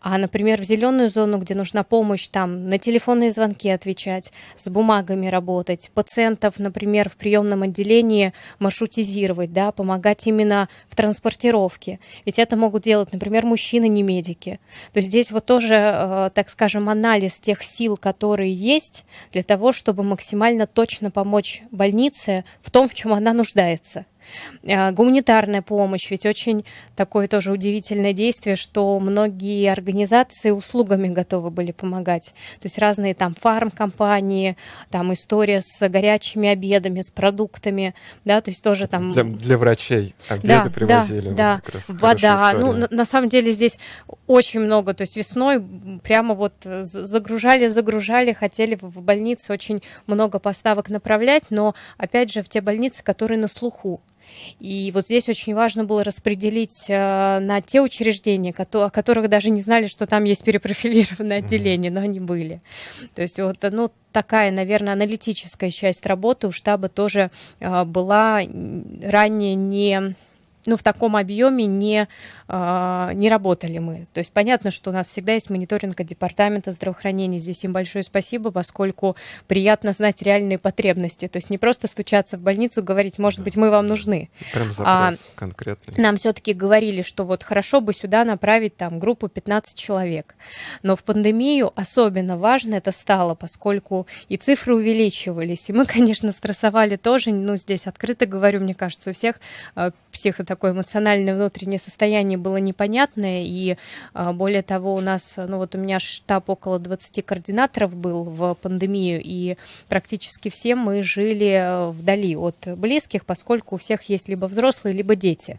А, например, в зеленую зону, где нужна помощь, там на телефонные звонки отвечать, с бумагами работать, пациентов, например, в приемном отделении маршрутизировать, да, помогать именно в транспортировке. Ведь это могут делать, например, мужчины, не медики. То есть здесь вот тоже, э, так скажем, анализ тех сил, которые есть, для того, чтобы максимально точно помочь больнице в том, в чем она нуждается. Э, гуманитарная помощь, ведь очень такое тоже удивительное действие, что многие организации услугами готовы были помогать. То есть разные там фармкомпании, там история с горячими обедами, с продуктами, да, то есть тоже там... Для, для врачей обеды да, привозили. Да, вот да. вода. Ну, на, на самом деле здесь очень много, то есть весной прямо вот э, загружали, загружали, хотели в больницы очень много поставок направлять, но опять же в те больницы, которые на слуху. И вот здесь очень важно было распределить э, на те учреждения, о которых даже не знали, что там есть перепрофилированное отделение, но они были. То есть вот, ну, такая, наверное, аналитическая часть работы у штаба тоже э, была ранее не ну, в таком объеме не, а, не работали мы. То есть понятно, что у нас всегда есть мониторинг от Департамента здравоохранения. Здесь им большое спасибо, поскольку приятно знать реальные потребности. То есть не просто стучаться в больницу, говорить, может быть, мы вам нужны. Прям а, конкретный. Нам все-таки говорили, что вот хорошо бы сюда направить там группу 15 человек. Но в пандемию особенно важно это стало, поскольку и цифры увеличивались. И мы, конечно, стрессовали тоже. Ну, здесь открыто говорю, мне кажется, у всех э, а, психотерапевтов такое эмоциональное внутреннее состояние было непонятное, и а, более того, у нас, ну вот у меня штаб около 20 координаторов был в пандемию, и практически все мы жили э, вдали от близких, поскольку у всех есть либо взрослые, либо дети.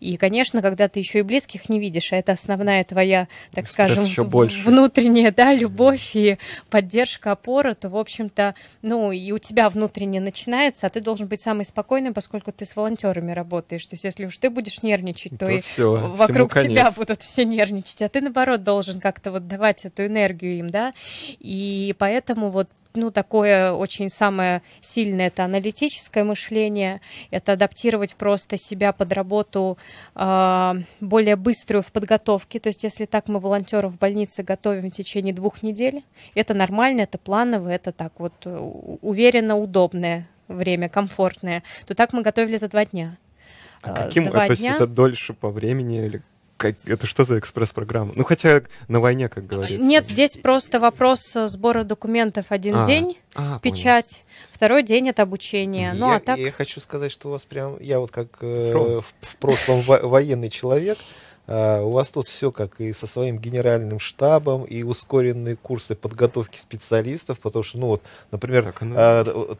И, конечно, когда ты еще и близких не видишь, а это основная твоя, так Стресс скажем, еще больше. внутренняя, да, любовь и поддержка, опора, то, в общем-то, ну, и у тебя внутренне начинается, а ты должен быть самый спокойный, поскольку ты с волонтерами работаешь. То есть, если уж ты будешь нервничать, то, то ну и все, вокруг тебя будут все нервничать, а ты, наоборот, должен как-то вот давать эту энергию им, да, и поэтому вот ну, такое очень самое сильное это аналитическое мышление, это адаптировать просто себя под работу э, более быструю в подготовке. То есть, если так мы волонтеров в больнице готовим в течение двух недель, это нормально, это планово, это так вот уверенно, удобное время, комфортное, то так мы готовили за два дня. А, а каким? Два а, то дня. есть это дольше по времени или как, это что за экспресс-программа? Ну, хотя на войне, как говорится. Нет, здесь просто вопрос э, сбора документов один а, день, а, печать, понял. второй день это обучение. Ну, я, ну, а так... я хочу сказать, что у вас прям, я вот как э, в, в прошлом военный человек, а, у вас тут все как и со своим генеральным штабом, и ускоренные курсы подготовки специалистов, потому что, ну вот, например, а,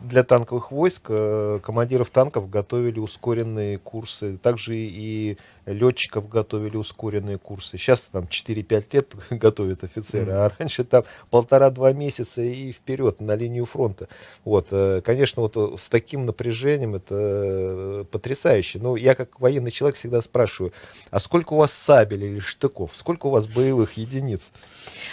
для танковых войск э, командиров танков готовили ускоренные курсы, также и летчиков готовили ускоренные курсы. Сейчас там 4-5 лет готовят офицеры, mm-hmm. а раньше там полтора-два месяца и вперед на линию фронта. Вот, э, конечно, вот э, с таким напряжением это э, потрясающе. Но я как военный человек всегда спрашиваю, а сколько у вас сабель или штыков? Сколько у вас боевых единиц?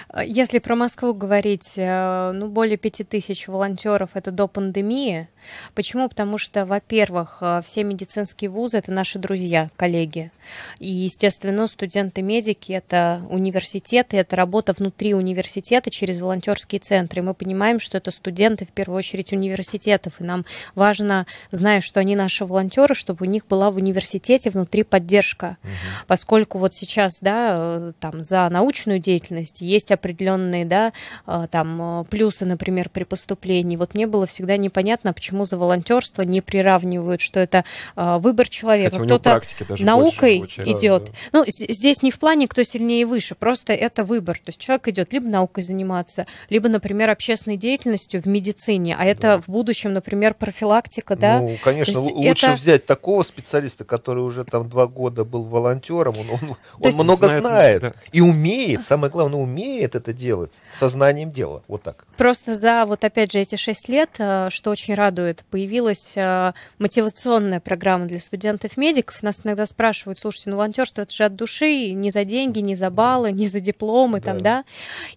А, если про Москву говорить, ну, более 5000 волонтеров это до пандемии. Почему? Потому что, во-первых, все медицинские вузы это наши друзья, коллеги. И, естественно, студенты-медики – это университеты, это работа внутри университета через волонтерские центры. и Мы понимаем, что это студенты в первую очередь университетов, и нам важно, зная, что они наши волонтеры, чтобы у них была в университете внутри поддержка. Угу. Поскольку вот сейчас, да, там за научную деятельность есть определенные, да, э, там э, плюсы, например, при поступлении. Вот мне было всегда непонятно, почему за волонтерство не приравнивают, что это э, выбор человека. Хотя у него Кто-то наукой любой идет. Да. Ну, здесь не в плане, кто сильнее и выше, просто это выбор. То есть человек идет либо наукой заниматься, либо, например, общественной деятельностью в медицине, а это да. в будущем, например, профилактика, да? Ну, конечно, лучше это... взять такого специалиста, который уже там два года был волонтером, он, он, он много знает, знает да. и умеет, самое главное, умеет это делать со знанием дела, вот так. Просто за, вот опять же, эти шесть лет, э, что очень радует, появилась э, мотивационная программа для студентов-медиков. Нас иногда спрашивают, слушайте, ну волонтерство это же от души, не за деньги, не за баллы, не за дипломы да. там, да.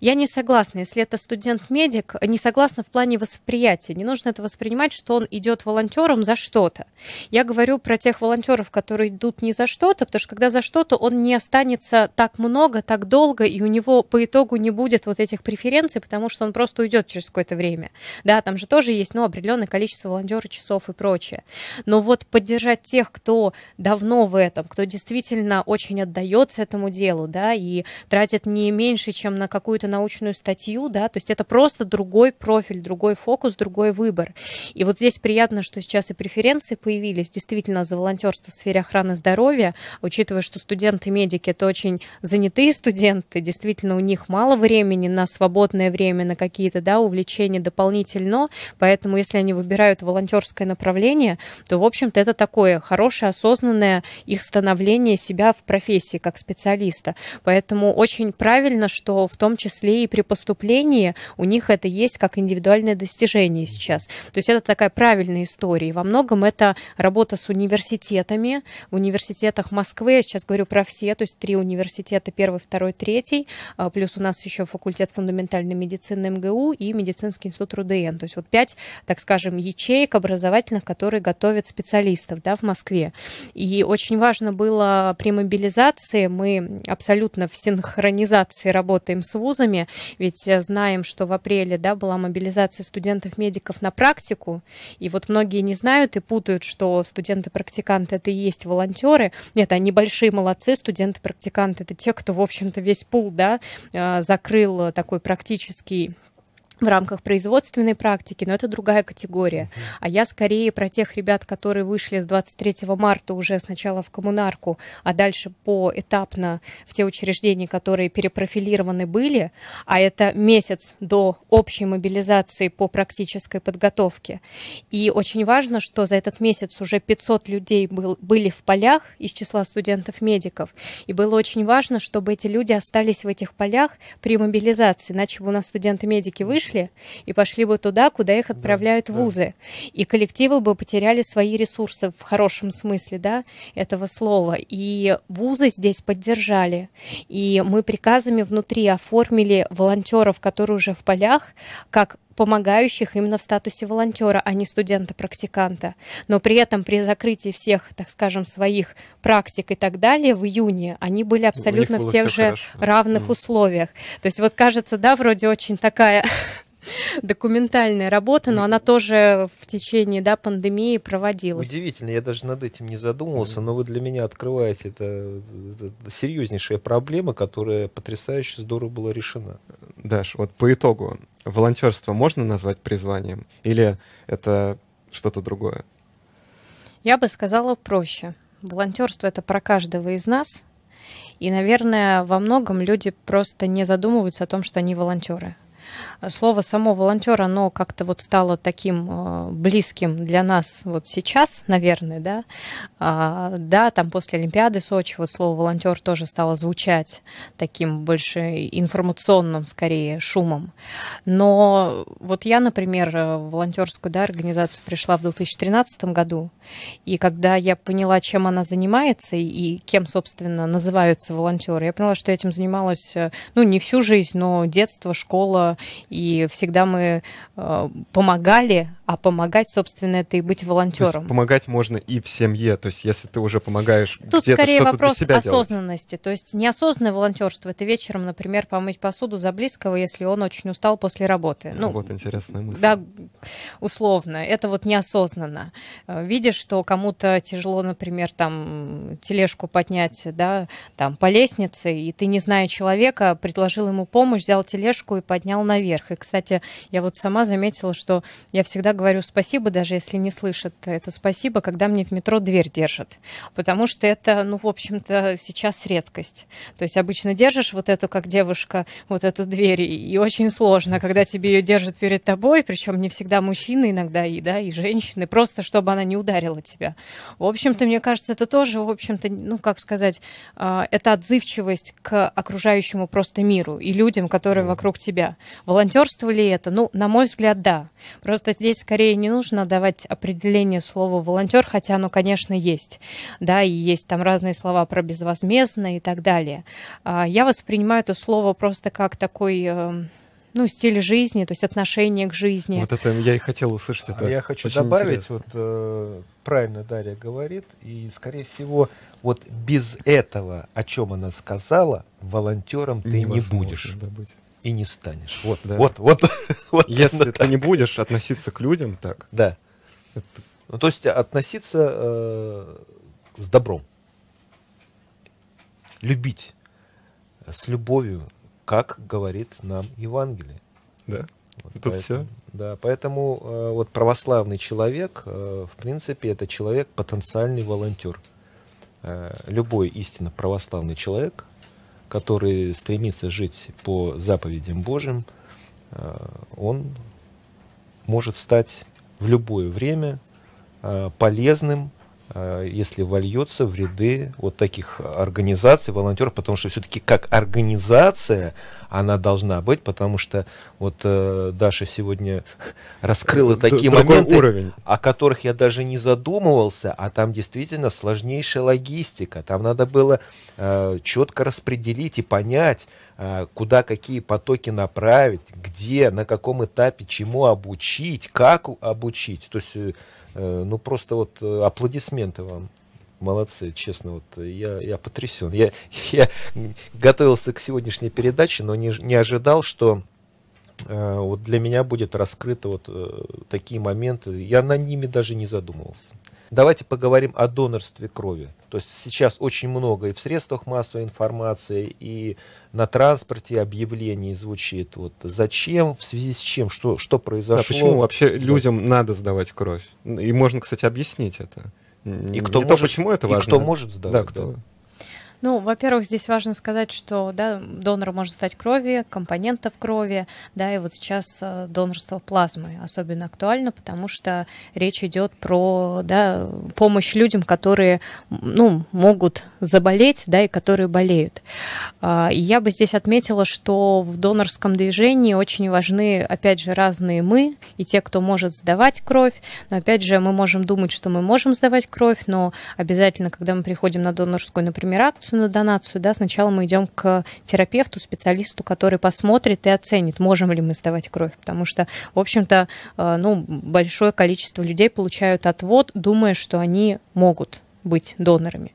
Я не согласна, если это студент-медик, не согласна в плане восприятия. Не нужно это воспринимать, что он идет волонтером за что-то. Я говорю про тех волонтеров, которые идут не за что-то, потому что когда за что-то, он не останется так много, так долго, и у него по итогу не будет вот этих преференций, потому что он просто уйдет через какое-то время. Да, там же тоже есть, ну, определенное количество волонтера часов и прочее. Но вот поддержать тех, кто давно в этом, кто действительно действительно очень отдается этому делу, да, и тратит не меньше, чем на какую-то научную статью, да, то есть это просто другой профиль, другой фокус, другой выбор. И вот здесь приятно, что сейчас и преференции появились действительно за волонтерство в сфере охраны здоровья, учитывая, что студенты-медики это очень занятые студенты, действительно у них мало времени на свободное время, на какие-то, да, увлечения дополнительно, поэтому если они выбирают волонтерское направление, то, в общем-то, это такое хорошее, осознанное их становление представление себя в профессии как специалиста. Поэтому очень правильно, что в том числе и при поступлении у них это есть как индивидуальное достижение сейчас. То есть это такая правильная история. Во многом это работа с университетами. В университетах Москвы, я сейчас говорю про все, то есть три университета, первый, второй, третий, а, плюс у нас еще факультет фундаментальной медицины МГУ и медицинский институт РУДН. То есть вот пять, так скажем, ячеек образовательных, которые готовят специалистов да, в Москве. И очень важно было было при мобилизации. Мы абсолютно в синхронизации работаем с вузами, ведь э, знаем, что в апреле да, была мобилизация студентов-медиков на практику, и вот многие не знают и путают, что студенты-практиканты это и есть волонтеры. Нет, они большие молодцы, студенты-практиканты это те, кто, в общем-то, весь пул да, э, закрыл такой практический в рамках производственной практики, но это другая категория. А я скорее про тех ребят, которые вышли с 23 марта уже сначала в коммунарку, а дальше поэтапно в те учреждения, которые перепрофилированы были, а это месяц до общей мобилизации по практической подготовке. И очень важно, что за этот месяц уже 500 людей был, были в полях из числа студентов-медиков, и было очень важно, чтобы эти люди остались в этих полях при мобилизации, иначе бы у нас студенты-медики вышли, вышли и пошли бы туда, куда их отправляют да, вузы. Да. И коллективы бы потеряли свои ресурсы в хорошем смысле да, этого слова. И вузы здесь поддержали. И мы приказами внутри оформили волонтеров, которые уже в полях, как помогающих именно в статусе волонтера, а не студента-практиканта. Но при этом при закрытии всех, так скажем, своих практик и так далее в июне они были абсолютно в тех же хорошо. равных mm. условиях. То есть вот кажется, да, вроде очень такая документальная работа, но она тоже в течение да, пандемии проводилась. Удивительно, я даже над этим не задумывался, но вы для меня открываете это, это серьезнейшая проблема, которая потрясающе здорово была решена. Даш, вот по итогу, волонтерство можно назвать призванием? Или это что-то другое? Я бы сказала проще. Волонтерство это про каждого из нас. И, наверное, во многом люди просто не задумываются о том, что они волонтеры слово само волонтер, оно как-то вот стало таким э, близким для нас вот сейчас, наверное, да. А, да, там после Олимпиады Сочи вот слово волонтер тоже стало звучать таким больше информационным, скорее, шумом. Но вот я, например, э, в волонтерскую да, организацию пришла в 2013 году, и когда я поняла, чем она занимается и кем, собственно, называются волонтеры, я поняла, что этим занималась, э, ну, не всю жизнь, но детство, школа, и всегда мы э, помогали, а помогать, собственно, это и быть волонтером. помогать можно и в семье, то есть если ты уже помогаешь Тут где-то скорее что-то вопрос для себя осознанности. Делать. То есть неосознанное волонтерство это вечером, например, помыть посуду за близкого, если он очень устал после работы. Ну, вот интересная мысль. Да, условно. Это вот неосознанно. Э, видишь, что кому-то тяжело, например, там тележку поднять, да, там по лестнице, и ты, не зная человека, предложил ему помощь, взял тележку и поднял наверх. И, кстати, я вот сама заметила, что я всегда говорю спасибо, даже если не слышат это спасибо, когда мне в метро дверь держат. Потому что это, ну, в общем-то, сейчас редкость. То есть обычно держишь вот эту, как девушка, вот эту дверь, и очень сложно, когда тебе ее держат перед тобой, причем не всегда мужчины иногда и, да, и женщины, просто чтобы она не ударила тебя. В общем-то, мне кажется, это тоже, в общем-то, ну, как сказать, а, это отзывчивость к окружающему просто миру и людям, которые вокруг тебя. Волонтерство ли это? Ну, на мой взгляд, да. Просто здесь скорее не нужно давать определение слова волонтер, хотя оно, конечно, есть. Да, и есть там разные слова про безвозмездно и так далее. А, я воспринимаю это слово просто как такой э, ну, стиль жизни, то есть отношение к жизни. Вот это я и хотел услышать. Это я хочу добавить, интересно. вот э, правильно Дарья говорит, и, скорее всего, вот без этого, о чем она сказала, волонтером ты не будешь. Быть и не станешь. Вот, да. вот, вот, вот. Если ты так. не будешь относиться к людям так. Да. Это... Ну, то есть относиться э, с добром. Любить. С любовью, как говорит нам Евангелие. Да. Вот Тут поэтому, все. Да, поэтому э, вот православный человек, э, в принципе, это человек потенциальный волонтер. Э, любой истинно православный человек который стремится жить по заповедям Божьим, э, он может стать в любое время э, полезным Э, если вольется в ряды вот таких организаций, волонтеров, потому что все-таки как организация она должна быть, потому что вот э, Даша сегодня раскрыла э, такие моменты, уровень. о которых я даже не задумывался, а там действительно сложнейшая логистика, там надо было э, четко распределить и понять, э, куда какие потоки направить, где, на каком этапе чему обучить, как обучить. То есть Э, ну просто вот э, аплодисменты вам. Молодцы, честно, вот э, я, я потрясен. Я, я готовился к сегодняшней передаче, но не, не ожидал, что Э, вот для меня будет раскрыты вот э, такие моменты. Я на ними даже не задумывался. Давайте поговорим о донорстве крови. То есть сейчас очень много и в средствах массовой информации, и на транспорте объявлений звучит. Вот зачем, в связи с чем, что, что произошло. Да, почему вообще людям надо сдавать кровь? И можно, кстати, объяснить это. И кто Не может, то, почему это важно. И кто может сдавать. Да, кто. Да. Ну, во-первых, здесь важно сказать, что да, донором может стать крови, компонентов крови, да, и вот сейчас э, донорство плазмы особенно актуально, потому что речь идет про да, помощь людям, которые ну, могут заболеть, да, и которые болеют. А, я бы здесь отметила, что в донорском движении очень важны, опять же, разные мы и те, кто может сдавать кровь. Но опять же, мы можем думать, что мы можем сдавать кровь, но обязательно, когда мы приходим на донорскую, например, акцию, донацию на донацию, да, сначала мы идем к терапевту, специалисту, который посмотрит и оценит, можем ли мы сдавать кровь, потому что, в общем-то, э, ну, большое количество людей получают отвод, думая, что они могут быть донорами.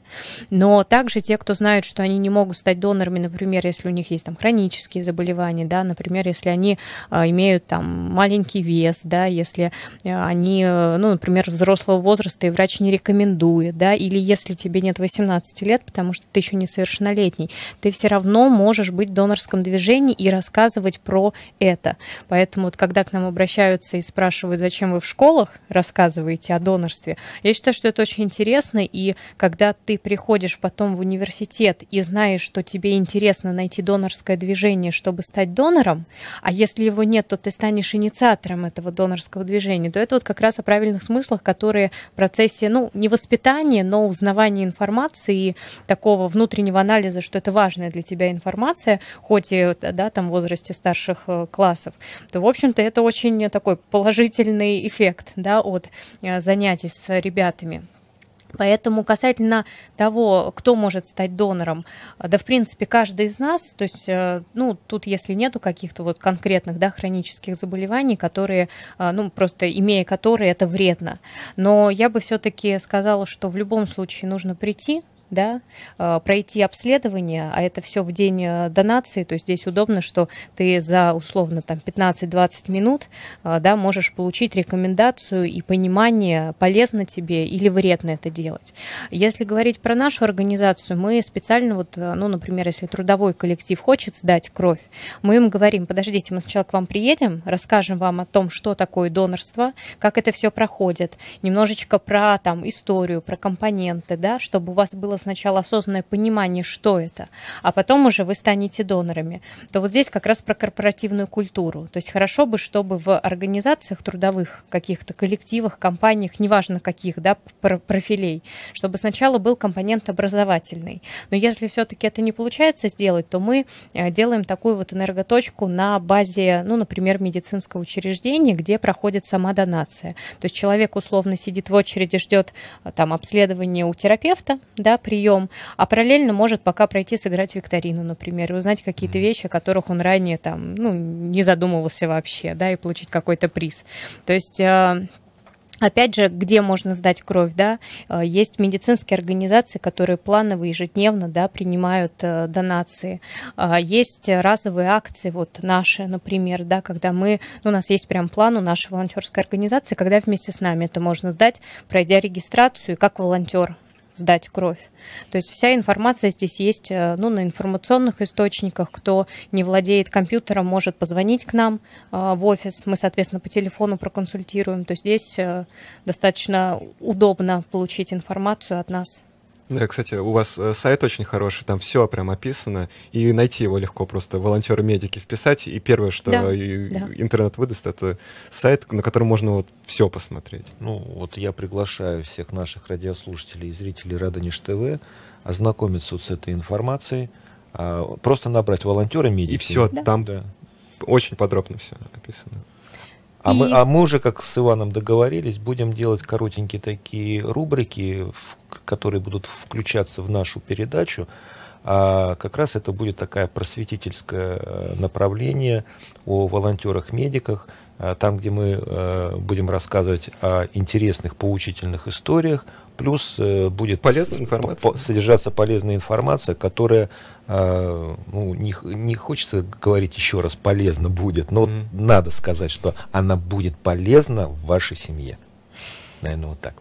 Но также те, кто знают, что они не могут стать донорами, например, если у них есть там хронические заболевания, да, например, если они э, имеют там маленький вес, да, если э, они, э, ну, например, взрослого возраста и врач не рекомендует, да, или если тебе нет 18 лет, потому что ты еще несовершеннолетний, ты все равно можешь быть в донорском движении и рассказывать про это. Поэтому вот когда к нам обращаются и спрашивают, зачем вы в школах рассказываете о донорстве, я считаю, что это очень интересно и когда ты приходишь потом в университет и знаешь, что тебе интересно найти донорское движение, чтобы стать донором, а если его нет, то ты станешь инициатором этого донорского движения, то это вот как раз о правильных смыслах, которые в процессе, ну, не воспитания, но узнавания информации и такого внутреннего анализа, что это важная для тебя информация, хоть и, да, там, в возрасте старших э, классов, то, в общем-то, это очень такой положительный эффект, да, от э, занятий с ребятами. Поэтому касательно того, кто может стать донором, э, да, в принципе, каждый из нас, то есть, э, ну, тут если нету каких-то вот конкретных, да, хронических заболеваний, которые, э, ну, просто имея которые, это вредно. Но я бы все-таки сказала, что в любом случае нужно прийти, да, э, пройти обследование, а это все в день э, донации, то есть здесь удобно, что ты за условно там 15-20 минут, э, да, можешь получить рекомендацию и понимание, полезно тебе или вредно это делать. Если говорить про нашу организацию, мы специально вот, ну, например, если трудовой коллектив хочет сдать кровь, мы им говорим, подождите, мы сначала к вам приедем, расскажем вам о том, что такое донорство, как это все проходит, немножечко про там историю, про компоненты, да, чтобы у вас было сначала осознанное понимание, что это, а потом уже вы станете донорами, то вот здесь как раз про корпоративную культуру. То есть хорошо бы, чтобы в организациях трудовых, каких-то коллективах, компаниях, неважно каких, да, профилей, чтобы сначала был компонент образовательный. Но если все-таки это не получается сделать, то мы э, делаем такую вот энерготочку на базе, ну, например, медицинского учреждения, где проходит сама донация. То есть человек условно сидит в очереди, ждет э, там обследование у терапевта, да, при прием, а параллельно может пока пройти сыграть викторину, например, и узнать какие-то вещи, о которых он ранее там, ну, не задумывался вообще, да, и получить какой-то приз. То есть э, Опять же, где можно сдать кровь, да, э, есть медицинские организации, которые планово ежедневно, да, принимают э, донации. Есть разовые акции, вот наши, например, да, когда мы, ну, у нас есть прям план у нашей волонтерской организации, когда вместе с нами это можно сдать, пройдя регистрацию, как волонтер, сдать кровь. То есть вся информация здесь есть э, ну, на информационных источниках. Кто не владеет компьютером, может позвонить к нам э, в офис. Мы, соответственно, по телефону проконсультируем. То есть здесь э, достаточно удобно получить информацию от нас. Да, э, кстати, у вас э, сайт очень хороший, там все прям описано, и найти его легко просто волонтеры-медики вписать, и первое, что да, и, да. интернет выдаст, это сайт, на котором можно вот все посмотреть. Ну, вот я приглашаю всех наших радиослушателей и зрителей Радонеж ТВ ознакомиться вот с этой информацией, а, просто набрать волонтеры-медики. И все, да. там да. очень подробно все описано. А, и... мы, а мы уже, как с Иваном договорились, будем делать коротенькие такие рубрики, в которые будут включаться в нашу передачу, а как раз это будет такая просветительское э, направление о волонтерах-медиках, а там, где мы э, будем рассказывать о интересных, поучительных историях, плюс э, будет полезная информация. содержаться полезная информация, которая, ну, не, не хочется говорить еще раз, полезна будет, но mm. надо сказать, что она будет полезна в вашей семье. Наверное, вот так.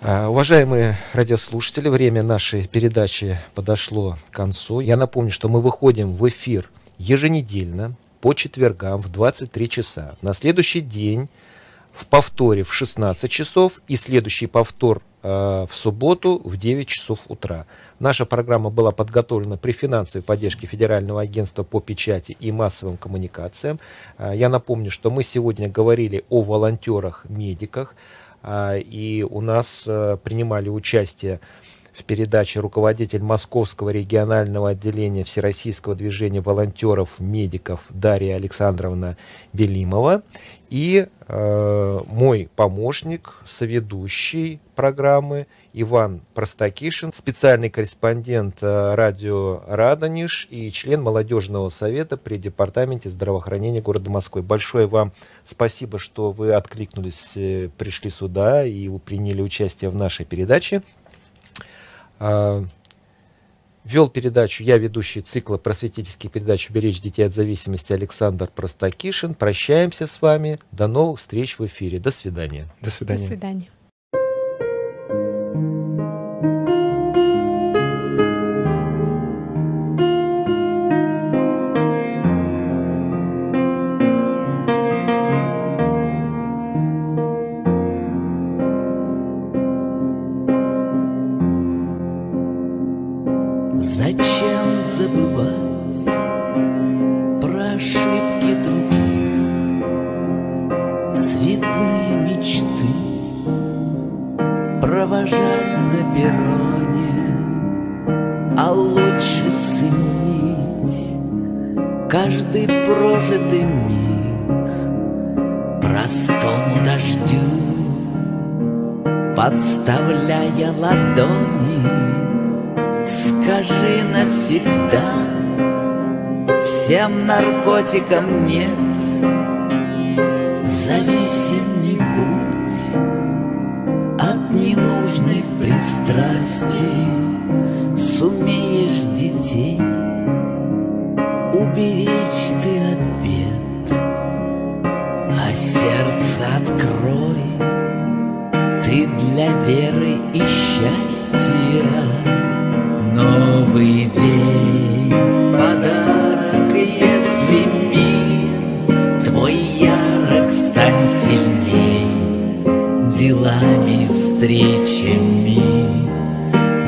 А, уважаемые радиослушатели, время нашей передачи подошло к концу. Я напомню, что мы выходим в эфир еженедельно по четвергам в 23 часа. На следующий день в повторе в 16 часов и следующий повтор э, в субботу в 9 часов утра. Наша программа была подготовлена при финансовой поддержке Федерального агентства по печати и массовым коммуникациям. Э, я напомню, что мы сегодня говорили о волонтерах-медиках, а, и у нас э, принимали участие в передаче руководитель Московского регионального отделения Всероссийского движения волонтеров-медиков Дарья Александровна Белимова и э, мой помощник, соведущий программы Иван Простакишин, специальный корреспондент э, радио «Радонеж» и член молодежного совета при Департаменте здравоохранения города Москвы. Большое вам спасибо, что вы откликнулись, э, пришли сюда и приняли участие в нашей передаче. А, вел передачу я, ведущий цикла просветительских передач «Беречь детей от зависимости» Александр Простакишин. Прощаемся с вами. До новых встреч в эфире. До свидания. До свидания. До свидания. делами, встречами,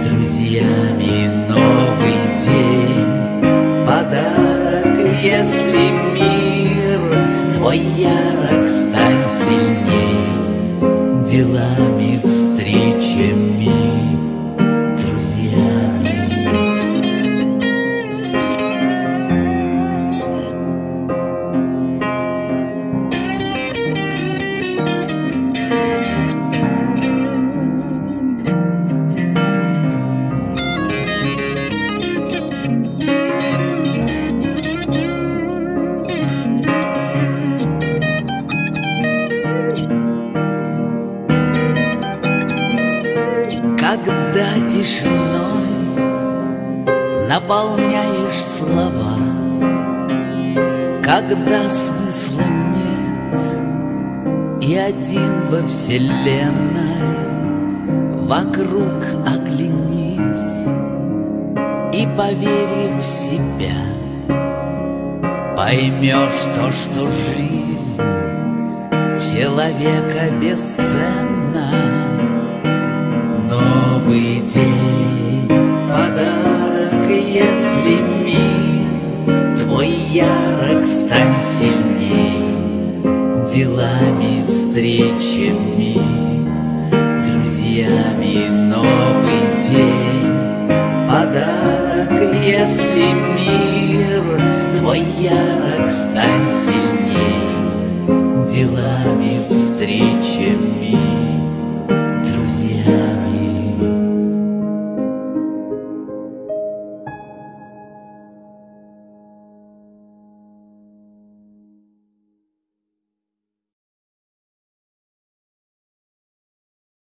друзьями новый день. Подарок, если мир твой ярок, стань сильней делами. то, что